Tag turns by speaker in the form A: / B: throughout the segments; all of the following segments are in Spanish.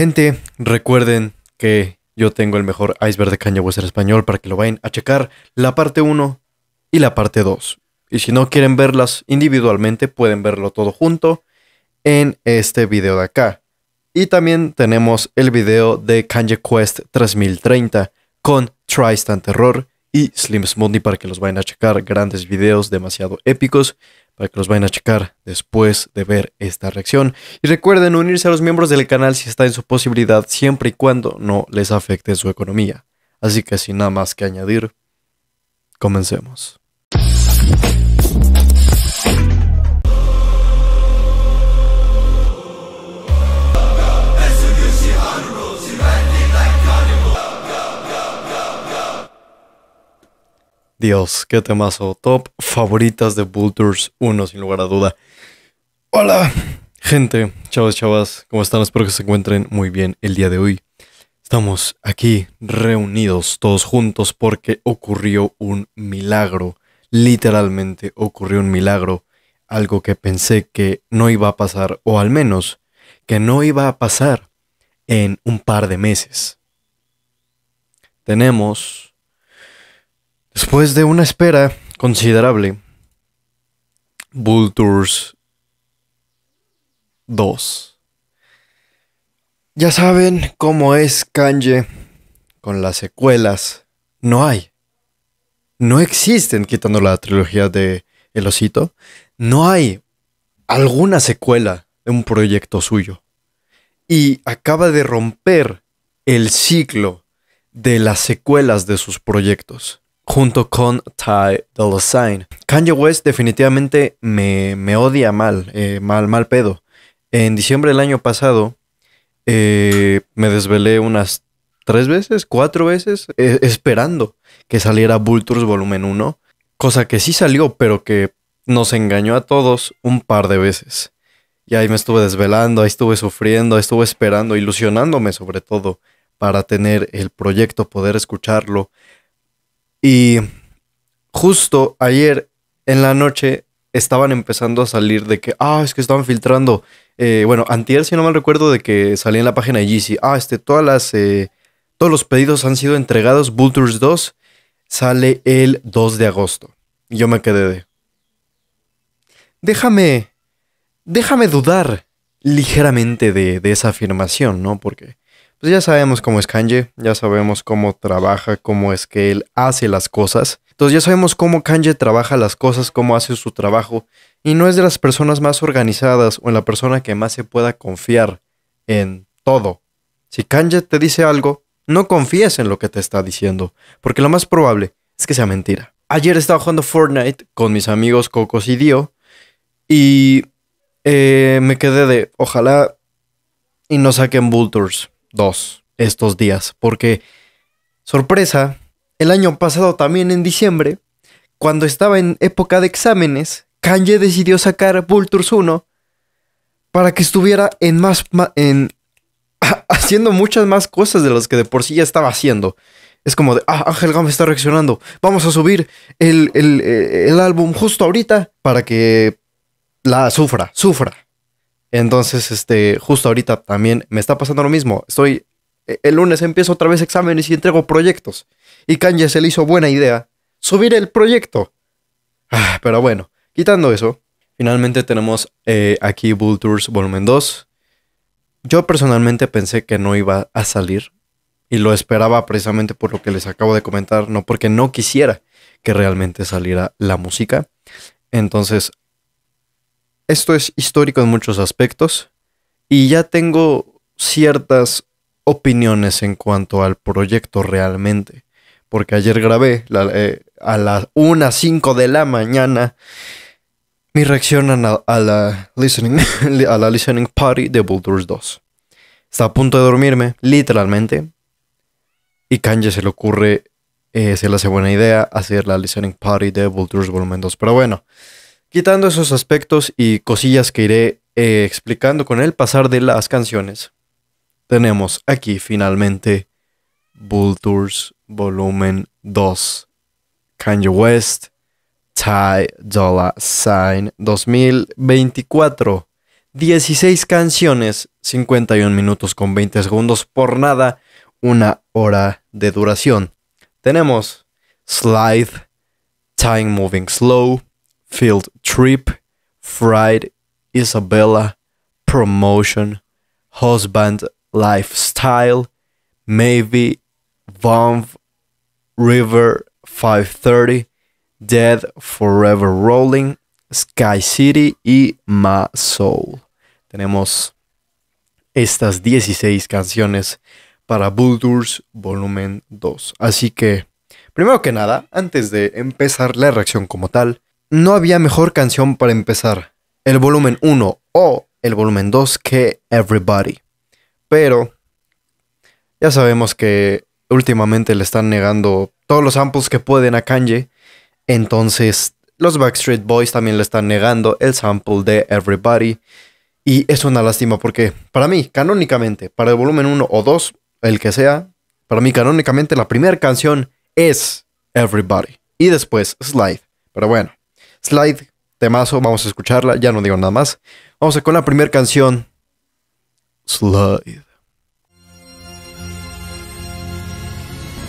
A: gente, recuerden que yo tengo el mejor iceberg de Kanye West español para que lo vayan a checar, la parte 1 y la parte 2. Y si no quieren verlas individualmente, pueden verlo todo junto en este video de acá. Y también tenemos el video de Kanye Quest 3030 con Tristan Terror y Slim Smoothie para que los vayan a checar. Grandes videos, demasiado épicos para que los vayan a checar después de ver esta reacción. Y recuerden unirse a los miembros del canal si está en su posibilidad, siempre y cuando no les afecte su economía. Así que sin nada más que añadir, comencemos. Dios, qué temazo. Top favoritas de Vultures 1, sin lugar a duda. Hola, gente, chavos, chavas, ¿cómo están? Espero que se encuentren muy bien el día de hoy. Estamos aquí reunidos todos juntos porque ocurrió un milagro. Literalmente ocurrió un milagro. Algo que pensé que no iba a pasar, o al menos que no iba a pasar en un par de meses. Tenemos Después de una espera considerable, Bull Tours 2. Ya saben cómo es Kanye con las secuelas. No hay. No existen, quitando la trilogía de El Osito, no hay alguna secuela de un proyecto suyo. Y acaba de romper el ciclo de las secuelas de sus proyectos junto con Ty Dolla Sign. Kanye West definitivamente me, odia mal, eh, mal, mal pedo. En diciembre del año pasado eh, me desvelé unas tres veces, cuatro veces, eh, esperando que saliera Vultures Volumen 1, cosa que sí salió, pero que nos engañó a todos un par de veces. Y ahí me estuve desvelando, ahí estuve sufriendo, ahí estuve esperando, ilusionándome sobre todo para tener el proyecto, poder escucharlo, y justo ayer en la noche estaban empezando a salir de que, ah, es que estaban filtrando. Eh, bueno, antier, si no mal recuerdo, de que salía en la página de Yeezy. Ah, este, todas las, eh, todos los pedidos han sido entregados. Vultures 2 sale el 2 de agosto. Y yo me quedé de... Déjame, déjame dudar ligeramente de, de esa afirmación, ¿no? Porque pues ya sabemos cómo es Kanye, ya sabemos cómo trabaja, cómo es que él hace las cosas. Entonces ya sabemos cómo Kanye trabaja las cosas, cómo hace su trabajo. Y no es de las personas más organizadas o en la persona que más se pueda confiar en todo. Si Kanye te dice algo, no confíes en lo que te está diciendo, porque lo más probable es que sea mentira. Ayer estaba jugando Fortnite con mis amigos Cocos y Dio y eh, me quedé de ojalá y no saquen Vultures dos estos días, porque, sorpresa, el año pasado también en diciembre, cuando estaba en época de exámenes, Kanye decidió sacar Vultures 1 para que estuviera en más, en, haciendo muchas más cosas de las que de por sí ya estaba haciendo. Es como de, ah, Ángel Gama está reaccionando, vamos a subir el, el, eh, el álbum justo ahorita para que la sufra, sufra. Entonces, este, justo ahorita también me está pasando lo mismo. Estoy, e, el lunes empiezo otra vez exámenes y entrego proyectos. Y Kanye se le hizo buena idea subir el proyecto. Ah, pero bueno, quitando eso, finalmente tenemos eh, aquí Bull Tours Volumen 2. Yo personalmente pensé que no iba a salir y lo esperaba precisamente por lo que les acabo de comentar, no porque no quisiera que realmente saliera la música. Entonces, esto es histórico en muchos aspectos y ya tengo ciertas opiniones en cuanto al proyecto realmente. Porque ayer grabé eh, a las 5 de la mañana mi reacción a, la listening, party de Boulders 2. Está a punto de dormirme, literalmente. Y Kanye se le ocurre, eh, se le hace buena idea hacer la listening party de Boulders Volumen 2. Pero bueno, Quitando esos aspectos y cosillas que iré eh, explicando con el pasar de las canciones, tenemos aquí finalmente Bull Tours Volumen 2, Kanye West, Ty Dolla Sign 2024. 16 canciones, 51 minutos con 20 segundos por nada, una hora de duración. Tenemos Slide, Time Moving Slow, Field Trip, Fried, Isabella, Promotion, Husband, Lifestyle, Maybe, van River 530, Dead Forever Rolling, Sky City y My Soul. Tenemos estas 16 canciones para Bull Volumen 2. Así que, primero que nada, antes de empezar la reacción como tal, no había mejor canción para empezar, el volumen 1 o el volumen 2 que Everybody. Pero ya sabemos que últimamente le están negando todos los samples que pueden a Kanye. Entonces, los Backstreet Boys también le están negando el sample de Everybody. Y es una lástima porque para mí, canónicamente, para el volumen 1 o 2, el que sea, para mí canónicamente la primera canción es Everybody. Y después Slide. Pero bueno, Slide, temazo, vamos a escucharla, ya no digo nada más. Vamos a con la primera canción. Slide.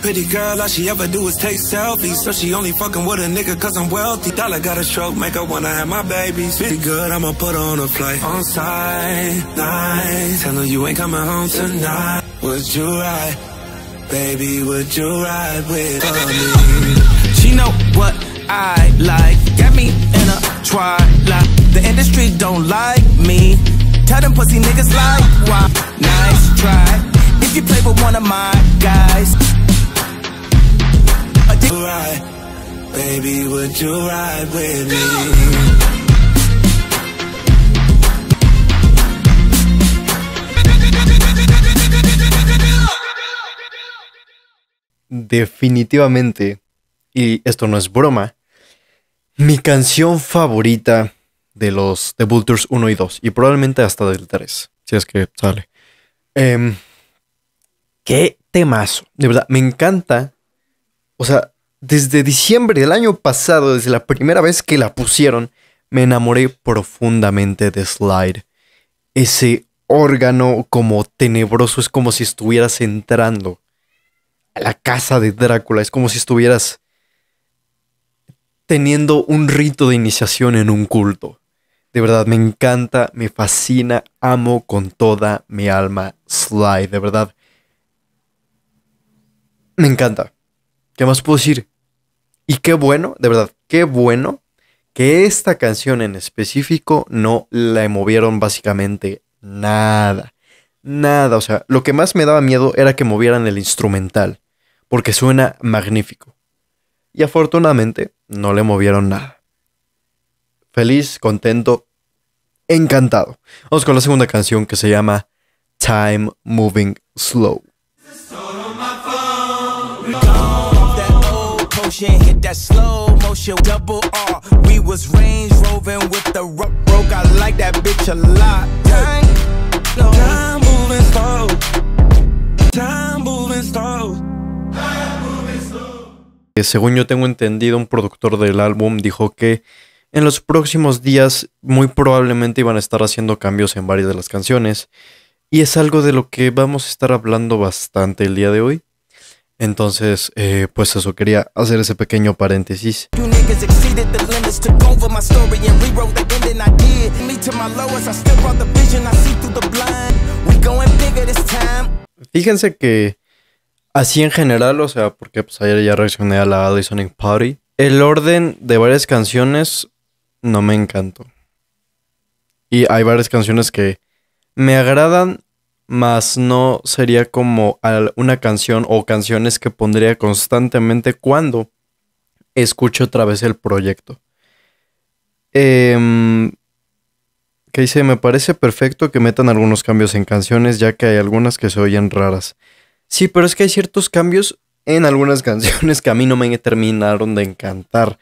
B: Pretty girl, all she ever do is take selfies. So she only fucking with a nigga cause I'm wealthy. Dollar got a stroke, make her wanna have my babies. Pretty good, I'ma put on a flight. On site, night. Tell her you ain't coming home tonight. Would you ride? Baby, would you ride with me? She know what I like get me in a twilight The industry don't like me Tell them pussy niggas like why Nice try If you play with one of my guys you Right, baby, would you ride with me?
A: Definitivamente, y esto no es broma, mi canción favorita de los The Vultures 1 y 2, y probablemente hasta del 3, si es que sale. Em, qué temazo, de verdad, me encanta. O sea, desde diciembre del año pasado, desde la primera vez que la pusieron, me enamoré profundamente de Slide. Ese órgano como tenebroso es como si estuvieras entrando a la casa de Drácula, es como si estuvieras teniendo un rito de iniciación en un culto. De verdad, me encanta, me fascina, amo con toda mi alma Sly, de verdad. Me encanta. ¿Qué más puedo decir? Y qué bueno, de verdad, qué bueno que esta canción en específico no la movieron básicamente nada. Nada, o sea, lo que más me daba miedo era que movieran el instrumental, porque suena magnífico. Y afortunadamente, no le movieron nada. Feliz, contento, encantado. Vamos con la segunda canción que se llama Time Moving Slow.
B: Time moving slow
A: según yo tengo entendido, un productor del álbum dijo que en los próximos días muy probablemente iban a estar haciendo cambios en varias de las canciones. Y es algo de lo que vamos a estar hablando bastante el día de hoy. Entonces, eh, pues eso, quería hacer ese pequeño paréntesis. Fíjense que Así en general, o sea, porque pues, ayer ya reaccioné a la Addisonic Party. El orden de varias canciones no me encantó. Y hay varias canciones que me agradan, mas no sería como una canción o canciones que pondría constantemente cuando escucho otra vez el proyecto. Eh, que dice, me parece perfecto que metan algunos cambios en canciones ya que hay algunas que se oyen raras. Sí, pero es que hay ciertos cambios en algunas canciones que a mí no me terminaron de encantar.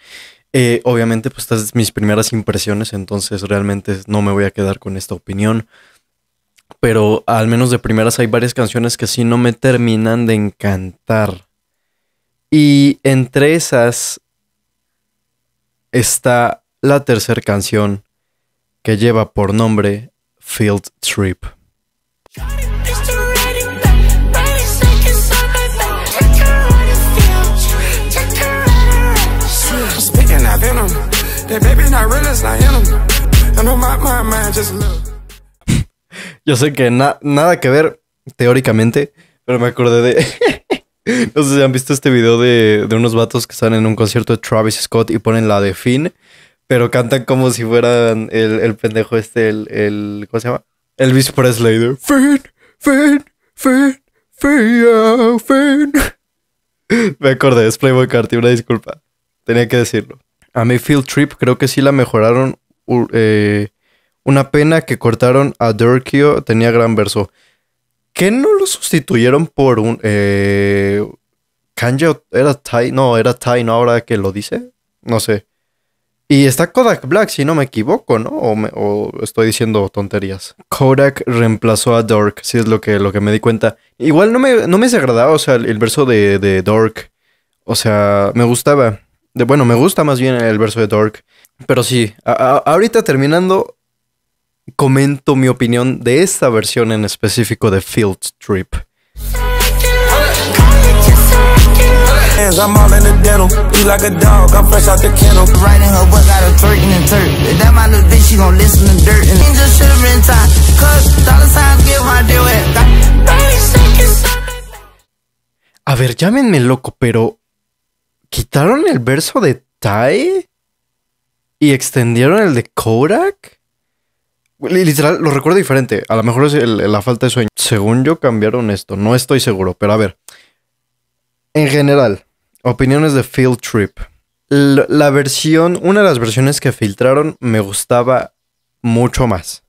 A: Eh, obviamente, pues estas son mis primeras impresiones, entonces realmente no me voy a quedar con esta opinión. Pero al menos de primeras hay varias canciones que sí no me terminan de encantar. Y entre esas está la tercera canción que lleva por nombre Field Trip. Yo sé que nada que ver teóricamente, pero me acordé de... no sé si han visto este video de, unos vatos que están en un concierto de Travis Scott y ponen la de Finn, pero cantan como si fueran el, pendejo este, el, el, ¿Cómo se llama? Elvis Presley. De, Finn, Finn, Finn, Finn, Finn. Me acordé, es Playboy Carti, una disculpa. Tenía que decirlo. A Mayfield Field Trip creo que sí la mejoraron. Eh, una pena que cortaron a Dorkio. tenía gran verso. ¿Qué no lo sustituyeron por un... Eh, era Tai, no, era Tai, ¿no? Ahora que lo dice, no sé. Y está Kodak Black, si no me equivoco, ¿no? O, estoy diciendo tonterías. Kodak reemplazó a Dork, si es lo que, lo que me di cuenta. Igual no me, no me desagradaba, o sea, el, verso de, de Dork. O sea, me gustaba. Bueno, me gusta más bien el verso de Dork. Pero sí, ahorita terminando, comento mi opinión de esta versión en específico de Field Trip. A ver, llámenme loco, pero. ¿Quitaron el verso de Tai? ¿Y extendieron el de Kodak? Literal, lo recuerdo diferente. A lo mejor es la falta de sueño. Según yo, cambiaron esto. No estoy seguro, pero a ver. En general, opiniones de Field Trip. la versión, una de las versiones que filtraron me gustaba mucho más.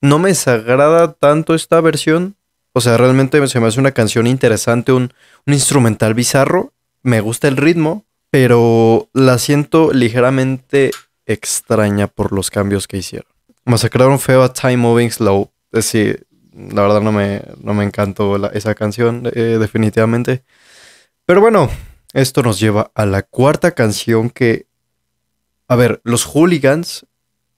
A: No me desagrada tanto esta versión. O sea, realmente se me hace una canción interesante, un instrumental bizarro me gusta el ritmo, pero la siento ligeramente extraña por los cambios que hicieron. Masacraron feo a Time Moving Slow. Es decir, la verdad no me, no me encantó esa canción, eh, definitivamente. Pero bueno, esto nos lleva a la cuarta canción que... A ver, los hooligans,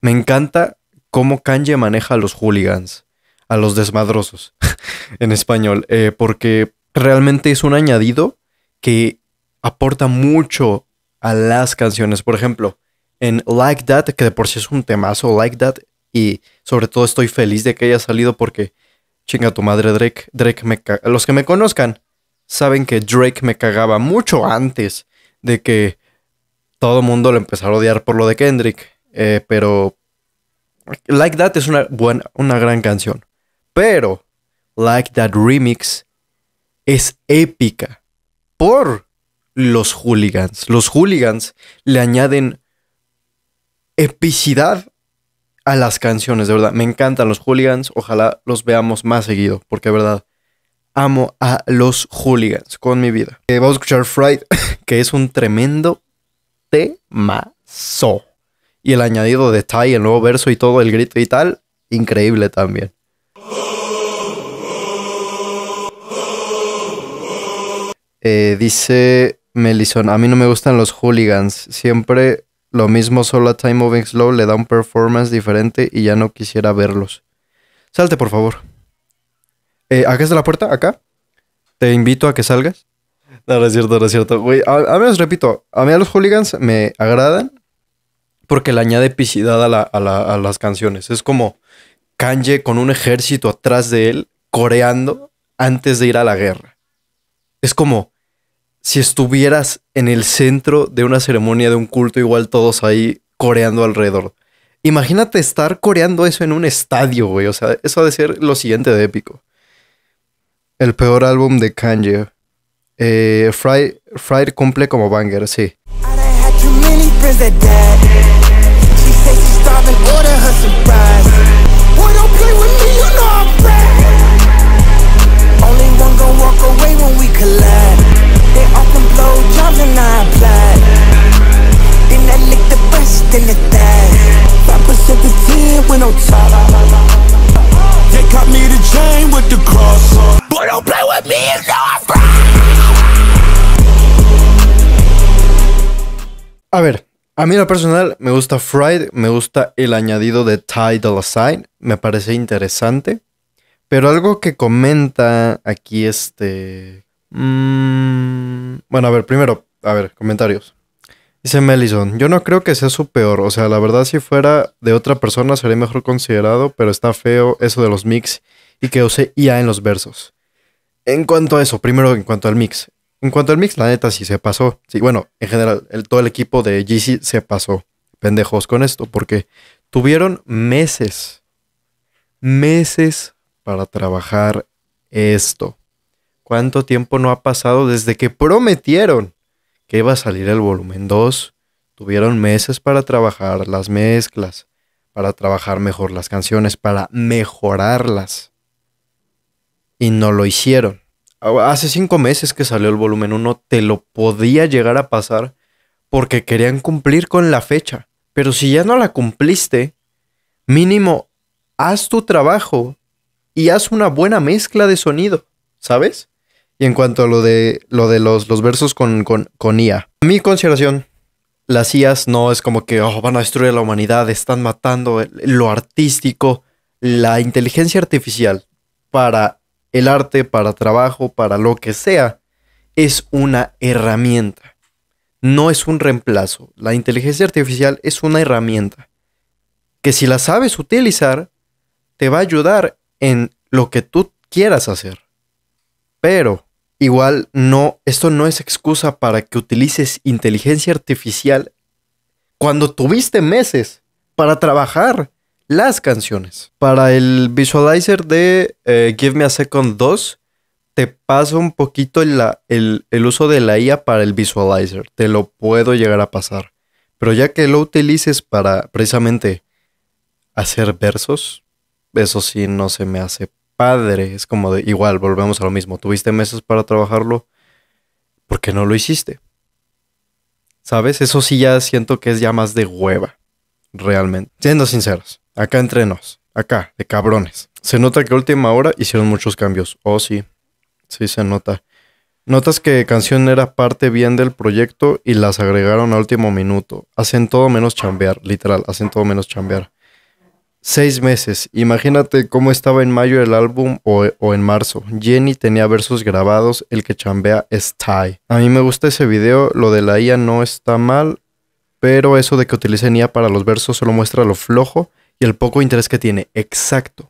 A: me encanta cómo Kanye maneja a los hooligans, a los desmadrosos, en español, eh, porque realmente es un añadido que aporta mucho a las canciones. Por ejemplo, en Like That, que de por sí es un temazo, Like That, y sobre todo estoy feliz de que haya salido porque, chinga tu madre, Drake, Drake me Los que me conozcan saben que Drake me cagaba mucho antes de que todo el mundo lo empezara a odiar por lo de Kendrick. Eh, pero Like That es una, buena, una gran canción. Pero Like That Remix es épica. Por los hooligans. Los hooligans le añaden epicidad a las canciones, de verdad. Me encantan los hooligans. Ojalá los veamos más seguido, porque de verdad amo a los hooligans con mi vida. Eh, vamos a escuchar Fright, que es un tremendo temazo. Y el añadido de Ty, el nuevo verso y todo, el grito y tal, increíble también. Eh, dice Melison, a mí no me gustan los hooligans. Siempre lo mismo, solo a Time Moving Slow le da un performance diferente y ya no quisiera verlos. Salte, por favor. Eh, acá está la puerta, acá. Te invito a que salgas. No, no es cierto, no es cierto. a, mí os repito, a mí a los hooligans me agradan porque le añade epicidad a, a las canciones. Es como Kanye con un ejército atrás de él, coreando antes de ir a la guerra. Es como, si estuvieras en el centro de una ceremonia, de un culto, igual todos ahí coreando alrededor. Imagínate estar coreando eso en un estadio, güey. O sea, eso ha de ser lo siguiente de épico. El peor álbum de Kanye. Eh, cumple como banger, sí.
B: away when we gold drums and I applied. Then I lick the brush, in the thigh. Five percent to ten with no top. They caught me the chain with the cross on. Boy, don't play with me, you it's not
A: A ver, a mí en lo personal me gusta Fried, me gusta el añadido de Tidal Dolla Sign, me parece interesante. Pero algo que comenta aquí este Mm. bueno, a ver, primero, a ver, comentarios. Dice Melison, yo no creo que sea su peor, o sea, la verdad si fuera de otra persona sería mejor considerado, pero está feo eso de los mix y que use IA en los versos. En cuanto a eso, primero en cuanto al mix. En cuanto al mix, la neta sí se pasó. Sí, bueno, en general, todo el equipo de GC se pasó. Pendejos con esto, porque tuvieron meses, meses para trabajar esto. ¿Cuánto tiempo no ha pasado desde que prometieron que iba a salir el volumen 2? Tuvieron meses para trabajar las mezclas, para trabajar mejor las canciones, para mejorarlas. Y no lo hicieron. Hace cinco meses que salió el volumen 1, te lo podía llegar a pasar porque querían cumplir con la fecha. Pero si ya no la cumpliste, mínimo haz tu trabajo y haz una buena mezcla de sonido, ¿sabes? Y en cuanto a lo de, lo de los, versos con, IA, a mi consideración, las IAs no es como que oh, van a destruir la humanidad, están matando lo artístico. La inteligencia artificial para el arte, para trabajo, para lo que sea, es una herramienta. No es un reemplazo. La inteligencia artificial es una herramienta que si la sabes utilizar, te va a ayudar en lo que tú quieras hacer. Pero Igual, no, esto no es excusa para que utilices inteligencia artificial cuando tuviste meses para trabajar las canciones. Para el visualizer de eh, Give Me a Second 2, te paso un poquito el, el uso de la IA para el visualizer. Te lo puedo llegar a pasar. Pero ya que lo utilices para precisamente hacer versos, eso sí no se me hace padre. Es como de igual, volvemos a lo mismo. Tuviste meses para trabajarlo. ¿Por qué no lo hiciste? ¿Sabes? Eso sí ya siento que es ya más de hueva. Realmente. Siendo sinceros, acá entre nos, acá, de cabrones. Se nota que última hora hicieron muchos cambios. Oh, sí. Sí, se nota. Notas que canción era parte bien del proyecto y las agregaron a último minuto. Hacen todo menos chambear, literal, hacen todo menos chambear. Seis meses. Imagínate cómo estaba en mayo el álbum o, en marzo. Jenny tenía versos grabados, el que chambea es Ty. A mí me gusta ese video, lo de la IA no está mal, pero eso de que utilicen IA para los versos solo muestra lo flojo y el poco interés que tiene. Exacto.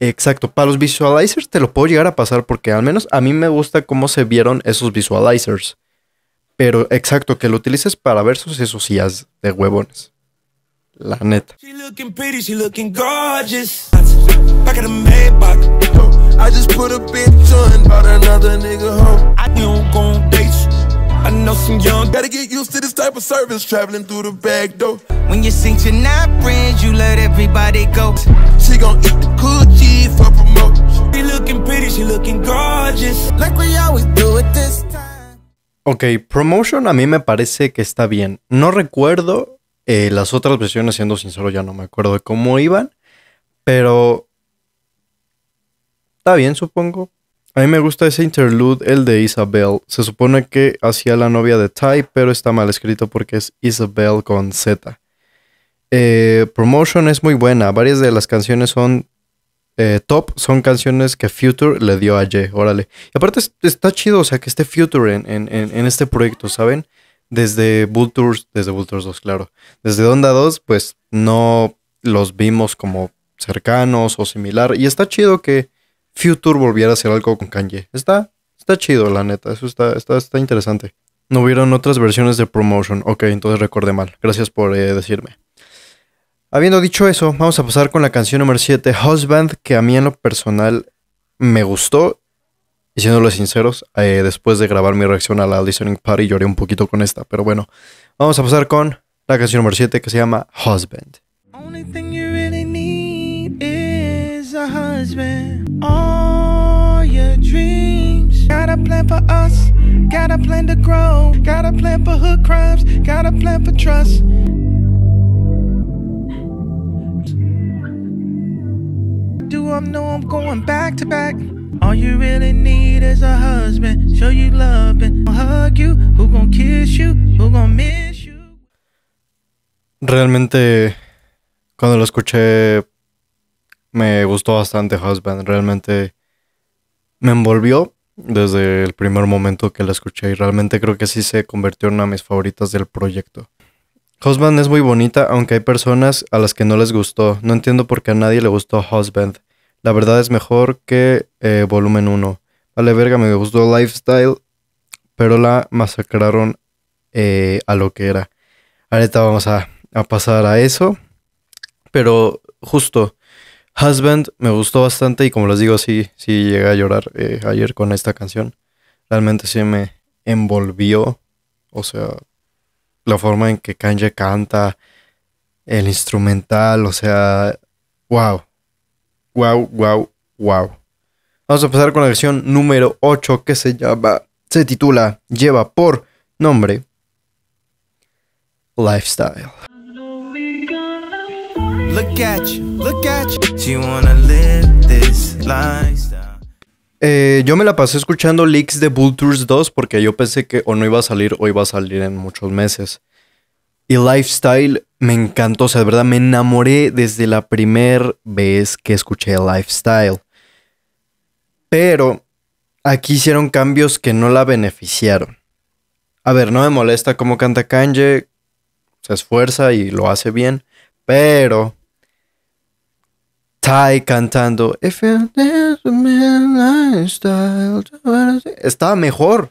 A: Exacto. Para los visualizers te lo puedo llegar a pasar porque al menos a mí me gusta cómo se vieron esos visualizers. Pero exacto, que lo utilices para versos, y sí de huevones. La neta. I a
B: I I just put on, another nigga know some young gotta get used to this type of service traveling through the back door. When you sink to not friends, you let everybody go. She gon' eat the coochie for promotion. She looking pretty, she looking gorgeous. Like we always do it this time.
A: Ok, Promotion a mí me parece que está bien. No recuerdo eh, las otras versiones, siendo sincero, ya no me acuerdo de cómo iban, pero está bien, supongo. A mí me gusta ese interlude, el de Isabel. Se supone que hacía la novia de Ty, pero está mal escrito porque es Isabel con Z. Eh, Promotion es muy buena. Varias de las canciones son eh, top son canciones que Future le dio a Jay. órale. Y aparte está chido, o sea, que esté Future en, en, en este proyecto, ¿saben? desde Vultures, desde Vultures 2, claro. Desde Onda 2, pues no los vimos como cercanos o similar. Y está chido que Future volviera a hacer algo con Kanye. Está, está chido, la neta. Eso está, está, está interesante. No hubieron otras versiones de Promotion. Ok, entonces recordé mal. Gracias por eh, decirme. Habiendo dicho eso, vamos a pasar con la canción número 7, Husband, que a mí en lo personal me gustó y siéndoles sinceros, eh, después de grabar mi reacción a la Listening Party lloré un poquito con esta, pero bueno, vamos a pasar con la canción número 7 que se llama Husband. Only thing you really need is
B: a husband. All your dreams. Got a plan for us, got a plan to grow, got a plan for hood crimes, got a plan for trust. Do I know I'm going back to back? All you really need is a husband. Show you love and hug you. Who gonna kiss you? gonna miss you?
A: Realmente, cuando lo escuché, me gustó bastante Husband. Realmente me envolvió desde el primer momento que la escuché y realmente creo que sí se convirtió en una de mis favoritas del proyecto. Husband es muy bonita, aunque hay personas a las que no les gustó. No entiendo por qué a nadie le gustó Husband. La verdad es mejor que eh, volumen 1. Vale, verga, me gustó Lifestyle, pero la masacraron eh, a lo que era. Ahorita vamos a, pasar a eso. Pero justo, Husband me gustó bastante y como les digo, sí, sí llegué a llorar eh, ayer con esta canción. Realmente sí me envolvió. O sea, la forma en que Kanye canta, el instrumental, o sea, wow wow, wow, wow. Vamos a empezar con la versión número 8 que se llama, se titula, lleva por nombre Lifestyle. Eh, yo me la pasé escuchando leaks de Bull Tours 2 porque yo pensé que o no iba a salir o iba a salir en muchos meses. Y Lifestyle me encantó, o sea, de verdad me enamoré desde la primera vez que escuché Lifestyle. Pero aquí hicieron cambios que no la beneficiaron. A ver, no me molesta cómo canta Kanye, se esfuerza y lo hace bien, pero Tai cantando If estaba mejor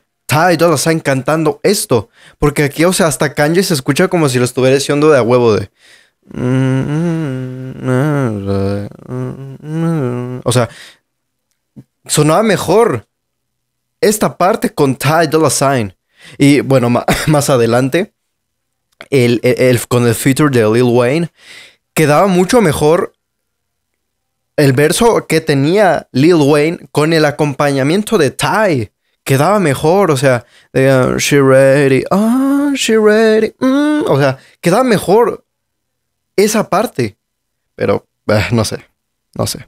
A: y todos Sign cantando esto. Porque aquí, o sea, hasta kanji se escucha como si lo estuviera haciendo de a huevo de. O sea, sonaba mejor esta parte con Ty Dolla Sign. Y bueno, más adelante, el, con el feature de Lil Wayne, quedaba mucho mejor el verso que tenía Lil Wayne con el acompañamiento de Ty quedaba mejor, o sea, she ready, ah, she ready, mm", o sea, quedaba mejor esa parte. Pero, eh, no sé, no sé.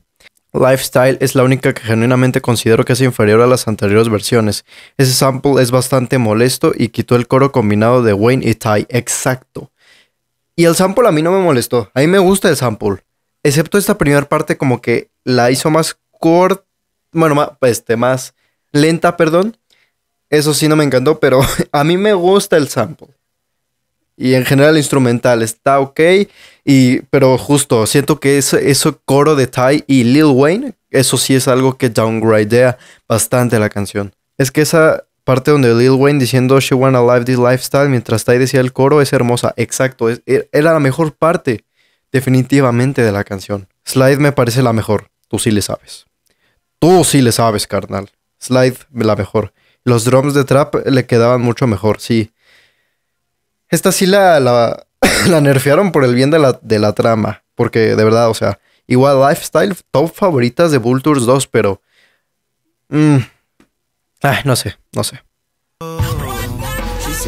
A: Lifestyle es la única que genuinamente considero que es inferior a las anteriores versiones. Ese sample es bastante molesto y quitó el coro combinado de Wayne y Ty. Exacto. Y el sample a mí no me molestó. A mí me gusta el sample. Excepto esta primera parte como que la hizo más corta. Bueno, este, más lenta, perdón. Eso sí no me encantó, pero a mí me gusta el sample. Y en general el instrumental está ok, y, pero justo siento que ese, coro de Ty y Lil Wayne, eso sí es algo que downgradea bastante la canción. Es que esa parte donde Lil Wayne diciendo She wanna live this lifestyle mientras Ty decía el coro es hermosa. Exacto, er, era la mejor parte definitivamente de la canción. Slide me parece la mejor. Tú sí le sabes. Tú sí le sabes, carnal. Slide, la mejor. Los drums de Trap le quedaban mucho mejor, sí. Esta sí la, la, nerfearon por el bien de la, de la trama. Porque de verdad, o sea, igual Lifestyle, top favoritas de Vultures 2, pero. Mm, no sé, no sé.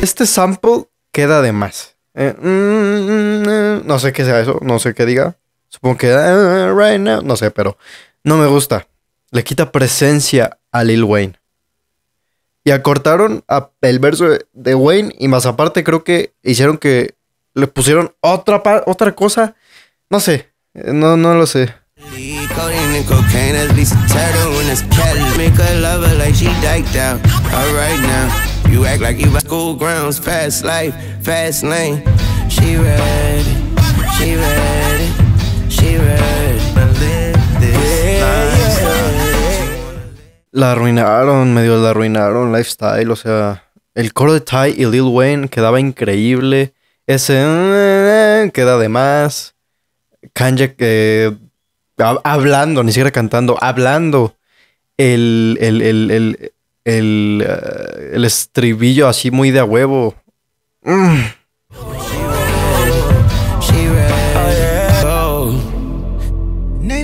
A: Este sample queda de más. Eh, mm, mm, no sé qué sea eso, no sé qué diga. Supongo que. Eh, right now, no sé, pero. No me gusta. Le quita presencia a Lil Wayne. Y acortaron el verso de Wayne y más aparte creo que hicieron que le pusieron otra, otra cosa. No sé, no, no lo sé. La arruinaron, medio la arruinaron, Lifestyle, o sea, el coro de Ty y Lil Wayne quedaba increíble, ese eh, queda de más, Kanye eh, hablando, ni siquiera cantando, hablando, el, el, el, el, el, eh, el estribillo así muy de a huevo. Mm.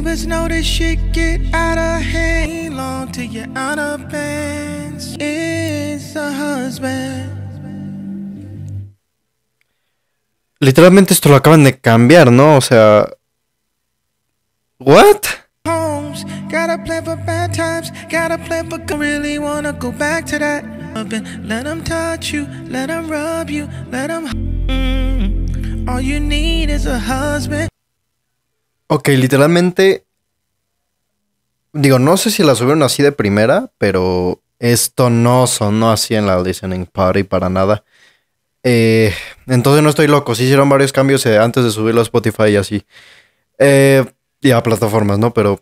B: neighbors know this shit get out of hand. Long till you're out of bands. It's a husband.
A: Literalmente esto lo acaban de cambiar, ¿no? O sea. ¿What?
B: Homes, gotta plan for bad times, gotta plan for good. Really wanna go back to that. Let them touch you, let them rub you, let them. Mm, all you need is a husband.
A: Ok, literalmente. Digo, no sé si la subieron así de primera, pero esto no sonó así en la listening party para nada. Eh, entonces no estoy loco. Sí hicieron varios cambios eh, antes de subirlo a Spotify y así. Eh, y a plataformas, ¿no? Pero.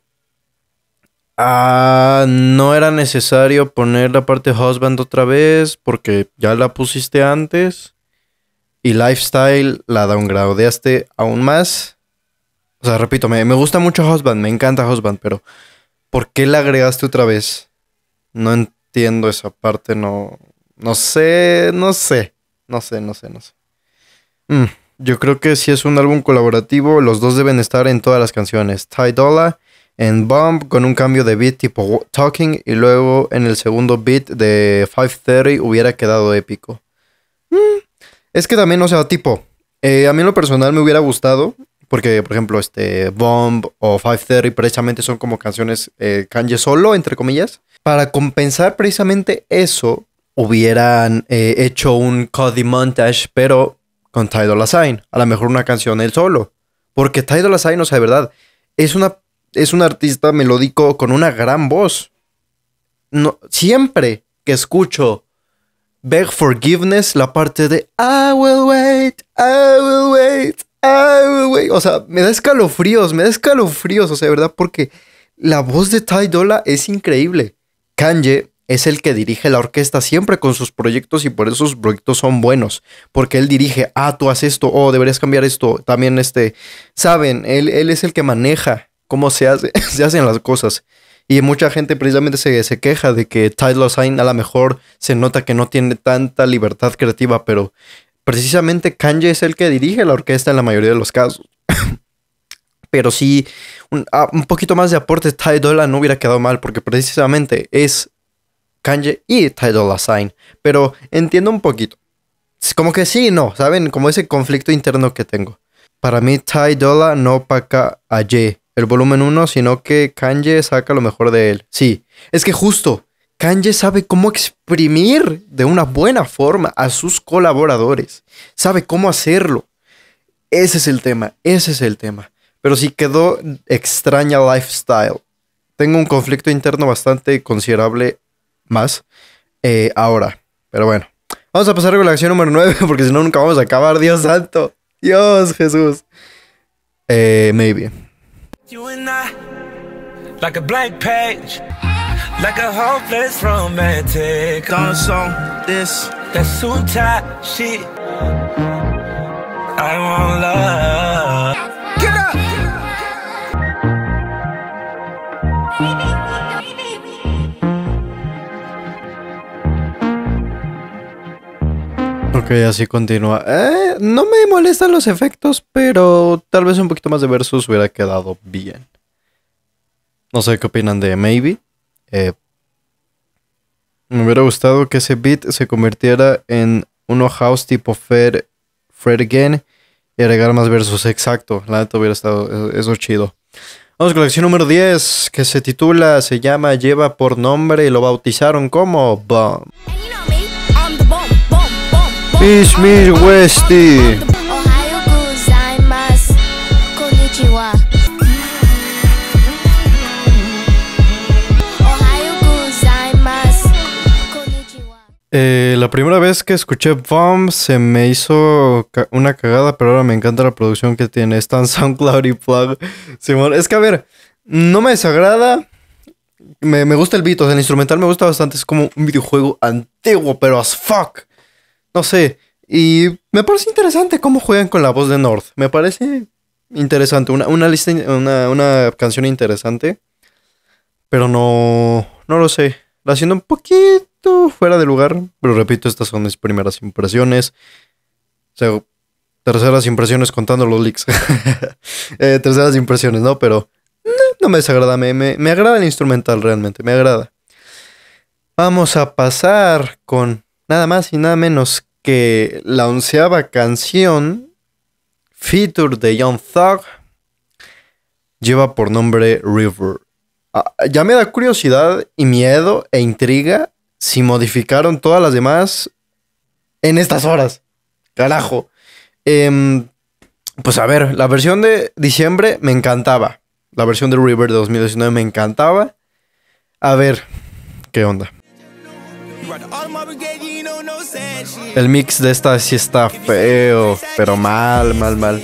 A: Ah, no era necesario poner la parte husband otra vez porque ya la pusiste antes. Y lifestyle la downgradeaste aún más. O sea, repito, me, gusta mucho Husband, me encanta Husband, pero ¿por qué la agregaste otra vez? No entiendo esa parte, no. No sé, no sé. No sé, no sé, no sé. Mm, yo creo que si es un álbum colaborativo, los dos deben estar en todas las canciones. Ty Dolla en Bomb con un cambio de beat tipo Talking y luego en el segundo beat de 530 hubiera quedado épico. Mm, es que también, o sea, tipo, eh, a mí en lo personal me hubiera gustado porque, por ejemplo, este Bomb o 530 precisamente son como canciones eh, Kanye solo, entre comillas. Para compensar precisamente eso, hubieran eh, hecho un Cody Montage, pero con Tidal Assign. A lo mejor una canción él solo. Porque Tidal Assign, o sea, de verdad, es, una, es un artista melódico con una gran voz. No, siempre que escucho Beg Forgiveness, la parte de I will wait, I will wait, ¡Ah, güey! O sea, me da escalofríos, me da escalofríos, o sea, ¿verdad? Porque la voz de Ty Dolla es increíble. Kanye es el que dirige la orquesta siempre con sus proyectos y por eso sus proyectos son buenos. Porque él dirige, ah, tú haces esto, oh, deberías cambiar esto. También, este, saben, él, es el que maneja cómo se, hacen las cosas. Y mucha gente precisamente se, queja de que Tyler Sign a lo mejor se nota que no tiene tanta libertad creativa, pero precisamente Kanye es el que dirige la orquesta en la mayoría de los casos. Pero si ah, un, poquito más de aporte Ty Dolla no hubiera quedado mal, porque precisamente es Kanye y Ty Dolla Sign. Pero entiendo un poquito. como que sí y no, ¿saben? Como ese conflicto interno que tengo. Para mí, Ty Dolla no paca a Ye, el volumen 1, sino que Kanye saca lo mejor de él. Sí, es que justo, Kanye sabe cómo exprimir de una buena forma a sus colaboradores. Sabe cómo hacerlo. Ese es el tema, ese es el tema. Pero sí quedó extraña lifestyle. Tengo un conflicto interno bastante considerable más eh, ahora. Pero bueno, vamos a pasar con la acción número 9 porque si no nunca vamos a acabar. Dios santo. Dios Jesús. Eh, maybe. You
B: page like a hopeless romantic. love. Get up.
A: Ok, así continúa. Eh, no me molestan los efectos, pero tal vez un poquito más de versus hubiera quedado bien. No sé qué opinan de Maybe. Eh, me hubiera gustado que ese beat se convirtiera en uno house tipo Fred, Fred Again y agregar más versos. Exacto, la neta hubiera estado eso chido. Vamos con la acción número 10, que se titula, se llama, lleva por nombre y lo bautizaron como Bomb. me Westy. Eh, la primera vez que escuché Bomb se me hizo una cagada, pero ahora me encanta la producción que tiene. Están SoundCloud y Plug. Simón, es que a ver, no me desagrada. Me, gusta el beat, o el instrumental me gusta bastante. Es como un videojuego antiguo, pero as fuck. No sé. Y me parece interesante cómo juegan con la voz de North. Me parece interesante. Una, una canción interesante. Pero no. No lo sé haciendo un poquito fuera de lugar, pero repito, estas son mis primeras impresiones. O sea, terceras impresiones contando los leaks. Eh, terceras impresiones, ¿no? Pero no, me desagrada, me, me agrada el instrumental realmente, me agrada. Vamos a pasar con nada más y nada menos que la onceava canción, Feature de Young Thug, lleva por nombre River. Ah, ya me da curiosidad y miedo e intriga si modificaron todas las demás en estas horas. Carajo. Em, pues a ver, la versión de diciembre me encantaba. La versión de River de 2019 me encantaba. A ver, ¿qué onda? El mix de esta sí está feo, pero mal, mal, mal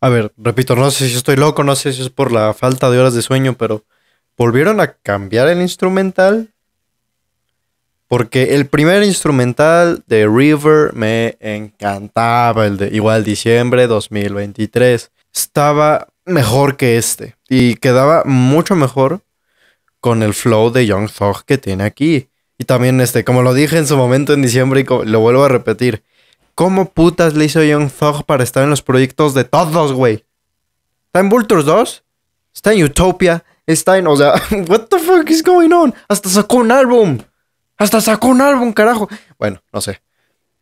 A: a ver, repito, no sé si estoy loco, no sé si es por la falta de horas de sueño, pero volvieron a cambiar el instrumental. Porque el primer instrumental de River me encantaba, el de igual diciembre 2023. Estaba mejor que este y quedaba mucho mejor con el flow de Young Thug que tiene aquí también, este, como lo dije en su momento en diciembre y lo vuelvo a repetir, ¿cómo putas le hizo Young Thug para estar en los proyectos de todos, güey? ¿Está en Vultures 2? ¿Está en Utopia? ¿Está en, o sea, what the fuck is going on? Hasta sacó un álbum. Hasta sacó un álbum, carajo. Bueno, no sé.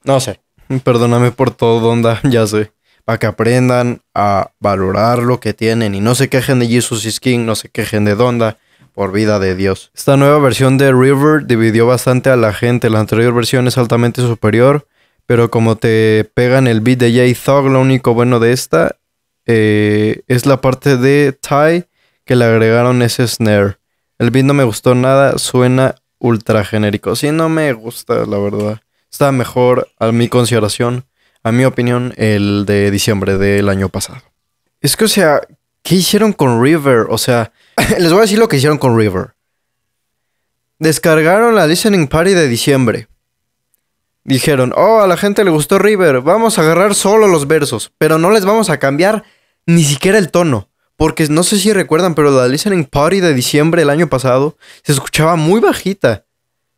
A: No sé. Perdóname por todo, onda, ya sé. Para que aprendan a valorar lo que tienen y no se quejen de Jesus is King, no se quejen de Donda, por vida de Dios. Esta nueva versión de River dividió bastante a la gente. La anterior versión es altamente superior, pero como te pegan el beat de Jay Thug, lo único bueno de esta eh, es la parte de Ty que le agregaron ese snare. El beat no me gustó nada, suena ultra genérico. Sí, no me gusta, la verdad. Está mejor a mi consideración, a mi opinión, el de diciembre del año pasado. Es que, o sea, ¿Qué hicieron con River? O sea, les voy a decir lo que hicieron con River. Descargaron la Listening Party de diciembre. Dijeron, oh, a la gente le gustó River, vamos a agarrar solo los versos, pero no les vamos a cambiar ni siquiera el tono. Porque no sé si recuerdan, pero la Listening Party de diciembre del año pasado se escuchaba muy bajita.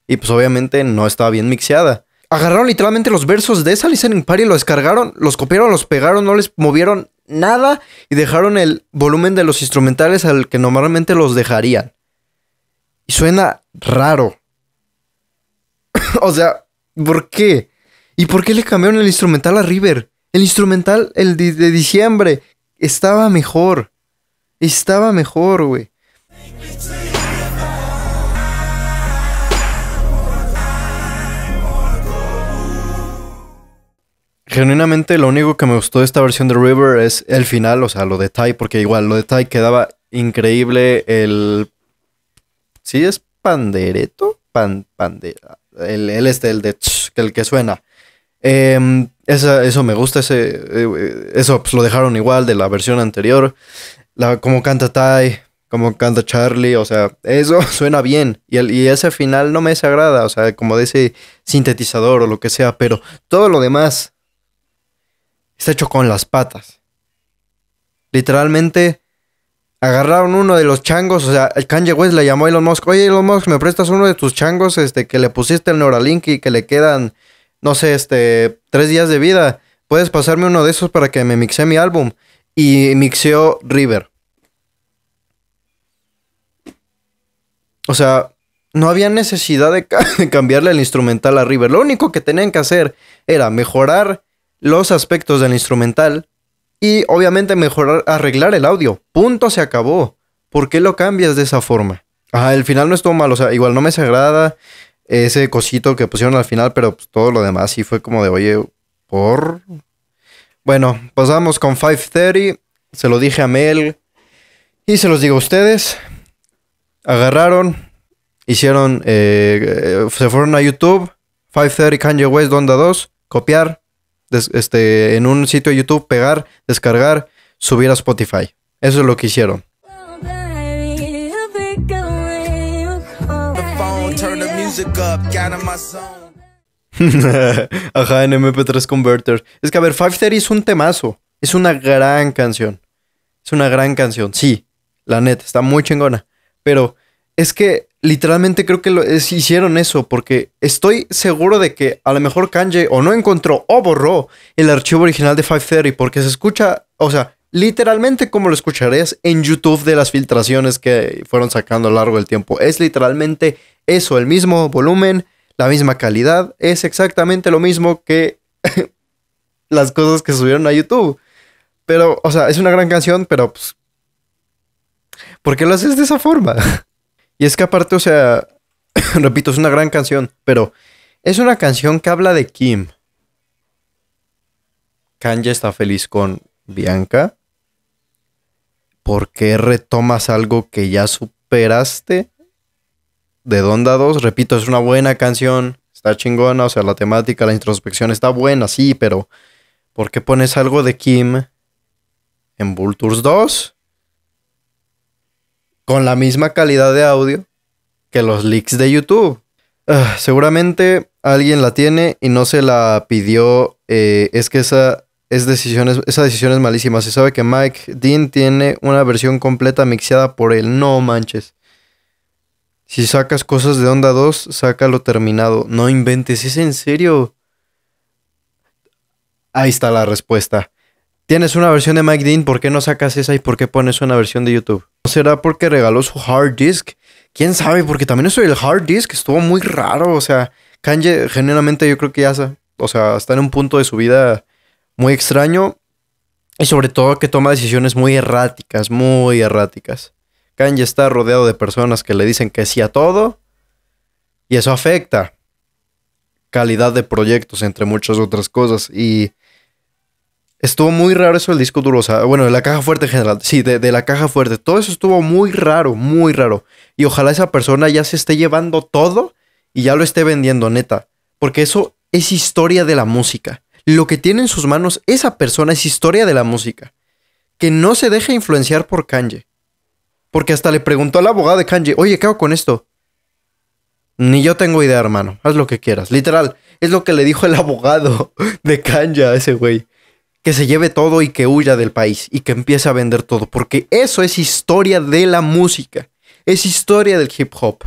A: Y pues obviamente no estaba bien mixeada. Agarraron literalmente los versos de esa Listening Party, los descargaron, los copiaron, los pegaron, no les movieron nada y dejaron el volumen de los instrumentales al que normalmente los dejarían. Y suena raro. o sea, ¿por qué? ¿Y por qué le cambiaron el instrumental a River? El instrumental, el de, diciembre, estaba mejor. Estaba mejor, güey. genuinamente lo único que me gustó de esta versión de River es el final, o sea, lo de Ty porque igual lo de Tai quedaba increíble el... ¿Sí es pandereto? Pan, pande... el, el, este, el de... el que suena. Em, eso me gusta, ese, eh, eso pues, lo dejaron igual de la versión anterior. La, como canta Ty como canta Charlie, o sea, eso suena bien. Y, y ese final no me desagrada, o sea, como de ese sintetizador o lo que sea, pero todo lo demás está hecho con las patas. Literalmente agarraron uno de los changos, o sea, el Kanye West le llamó a Elon Musk, oye Elon Musk, ¿me prestas uno de tus changos este, que le pusiste el Neuralink y que le quedan, no sé, este, tres días de vida? ¿Puedes pasarme uno de esos para que me mixe mi álbum? Y mixeó River. O sea, no había necesidad de, cambiarle el instrumental a River. Lo único que tenían que hacer era mejorar los aspectos del instrumental y obviamente mejorar, arreglar el audio. Punto, se acabó. ¿Por qué lo cambias de esa forma? Ah, el final no estuvo mal, o sea, igual no me agrada ese cosito que pusieron al final, pero pues, todo lo demás sí fue como de, oye, por... Bueno, pasamos con 530, se lo dije a Mel y se los digo a ustedes. Agarraron, hicieron, eh, eh, se fueron a YouTube, 530 Kanye West, Donda 2, copiar, este, en un sitio de YouTube, pegar, descargar, subir a Spotify. Eso es lo que hicieron. Ajá, en MP3 Converter. Es que, a ver, Five Theory es un temazo. Es una gran canción. Es una gran canción, sí. La neta, está muy chingona. Pero es que literalmente creo que hicieron eso porque estoy seguro de que a lo mejor Kanye o no encontró o borró el archivo original de 530 porque se escucha, o sea, literalmente como lo escucharías en YouTube de las filtraciones que fueron sacando a lo largo del tiempo. Es literalmente eso, el mismo volumen, la misma calidad, es exactamente lo mismo que las cosas que subieron a YouTube. Pero, o sea, es una gran canción, pero pues, ¿por qué lo haces de esa forma? Y es que aparte, o sea, repito, es una gran canción, pero es una canción que habla de Kim. Kanye está feliz con Bianca. ¿Por qué retomas algo que ya superaste? De Donda 2, repito, es una buena canción, está chingona, o sea, la temática, la introspección está buena, sí, pero ¿por qué pones algo de Kim en Vultures 2? con la misma calidad de audio que los leaks de YouTube. Ah, seguramente alguien la tiene y no se la pidió. Eh, es que esa, es decisión, es, esa decisión es malísima. Se sabe que Mike Dean tiene una versión completa mixeada por él. No manches. Si sacas cosas de Onda 2, sácalo terminado. No inventes, es en serio. Ahí está la respuesta. Tienes una versión de Mike Dean, ¿por qué no sacas esa y por qué pones una versión de YouTube? será porque regaló su hard disk? ¿Quién sabe? Porque también eso el hard disk estuvo muy raro. O sea, Kanye generalmente yo creo que ya o sea, está en un punto de su vida muy extraño. Y sobre todo que toma decisiones muy erráticas, muy erráticas. Kanye está rodeado de personas que le dicen que sí a todo. Y eso afecta calidad de proyectos, entre muchas otras cosas. Y Estuvo muy raro eso el disco duro, bueno, de la caja fuerte en general, sí, de, la caja fuerte. Todo eso estuvo muy raro, muy raro. Y ojalá esa persona ya se esté llevando todo y ya lo esté vendiendo, neta. Porque eso es historia de la música. Lo que tiene en sus manos esa persona es historia de la música. Que no se deje influenciar por Kanye. Porque hasta le preguntó al abogado de Kanye, oye, ¿qué hago con esto? Ni yo tengo idea, hermano. Haz lo que quieras. Literal, es lo que le dijo el abogado de Kanye a ese güey que se lleve todo y que huya del país y que empiece a vender todo, porque eso es historia de la música, es historia del hip hop.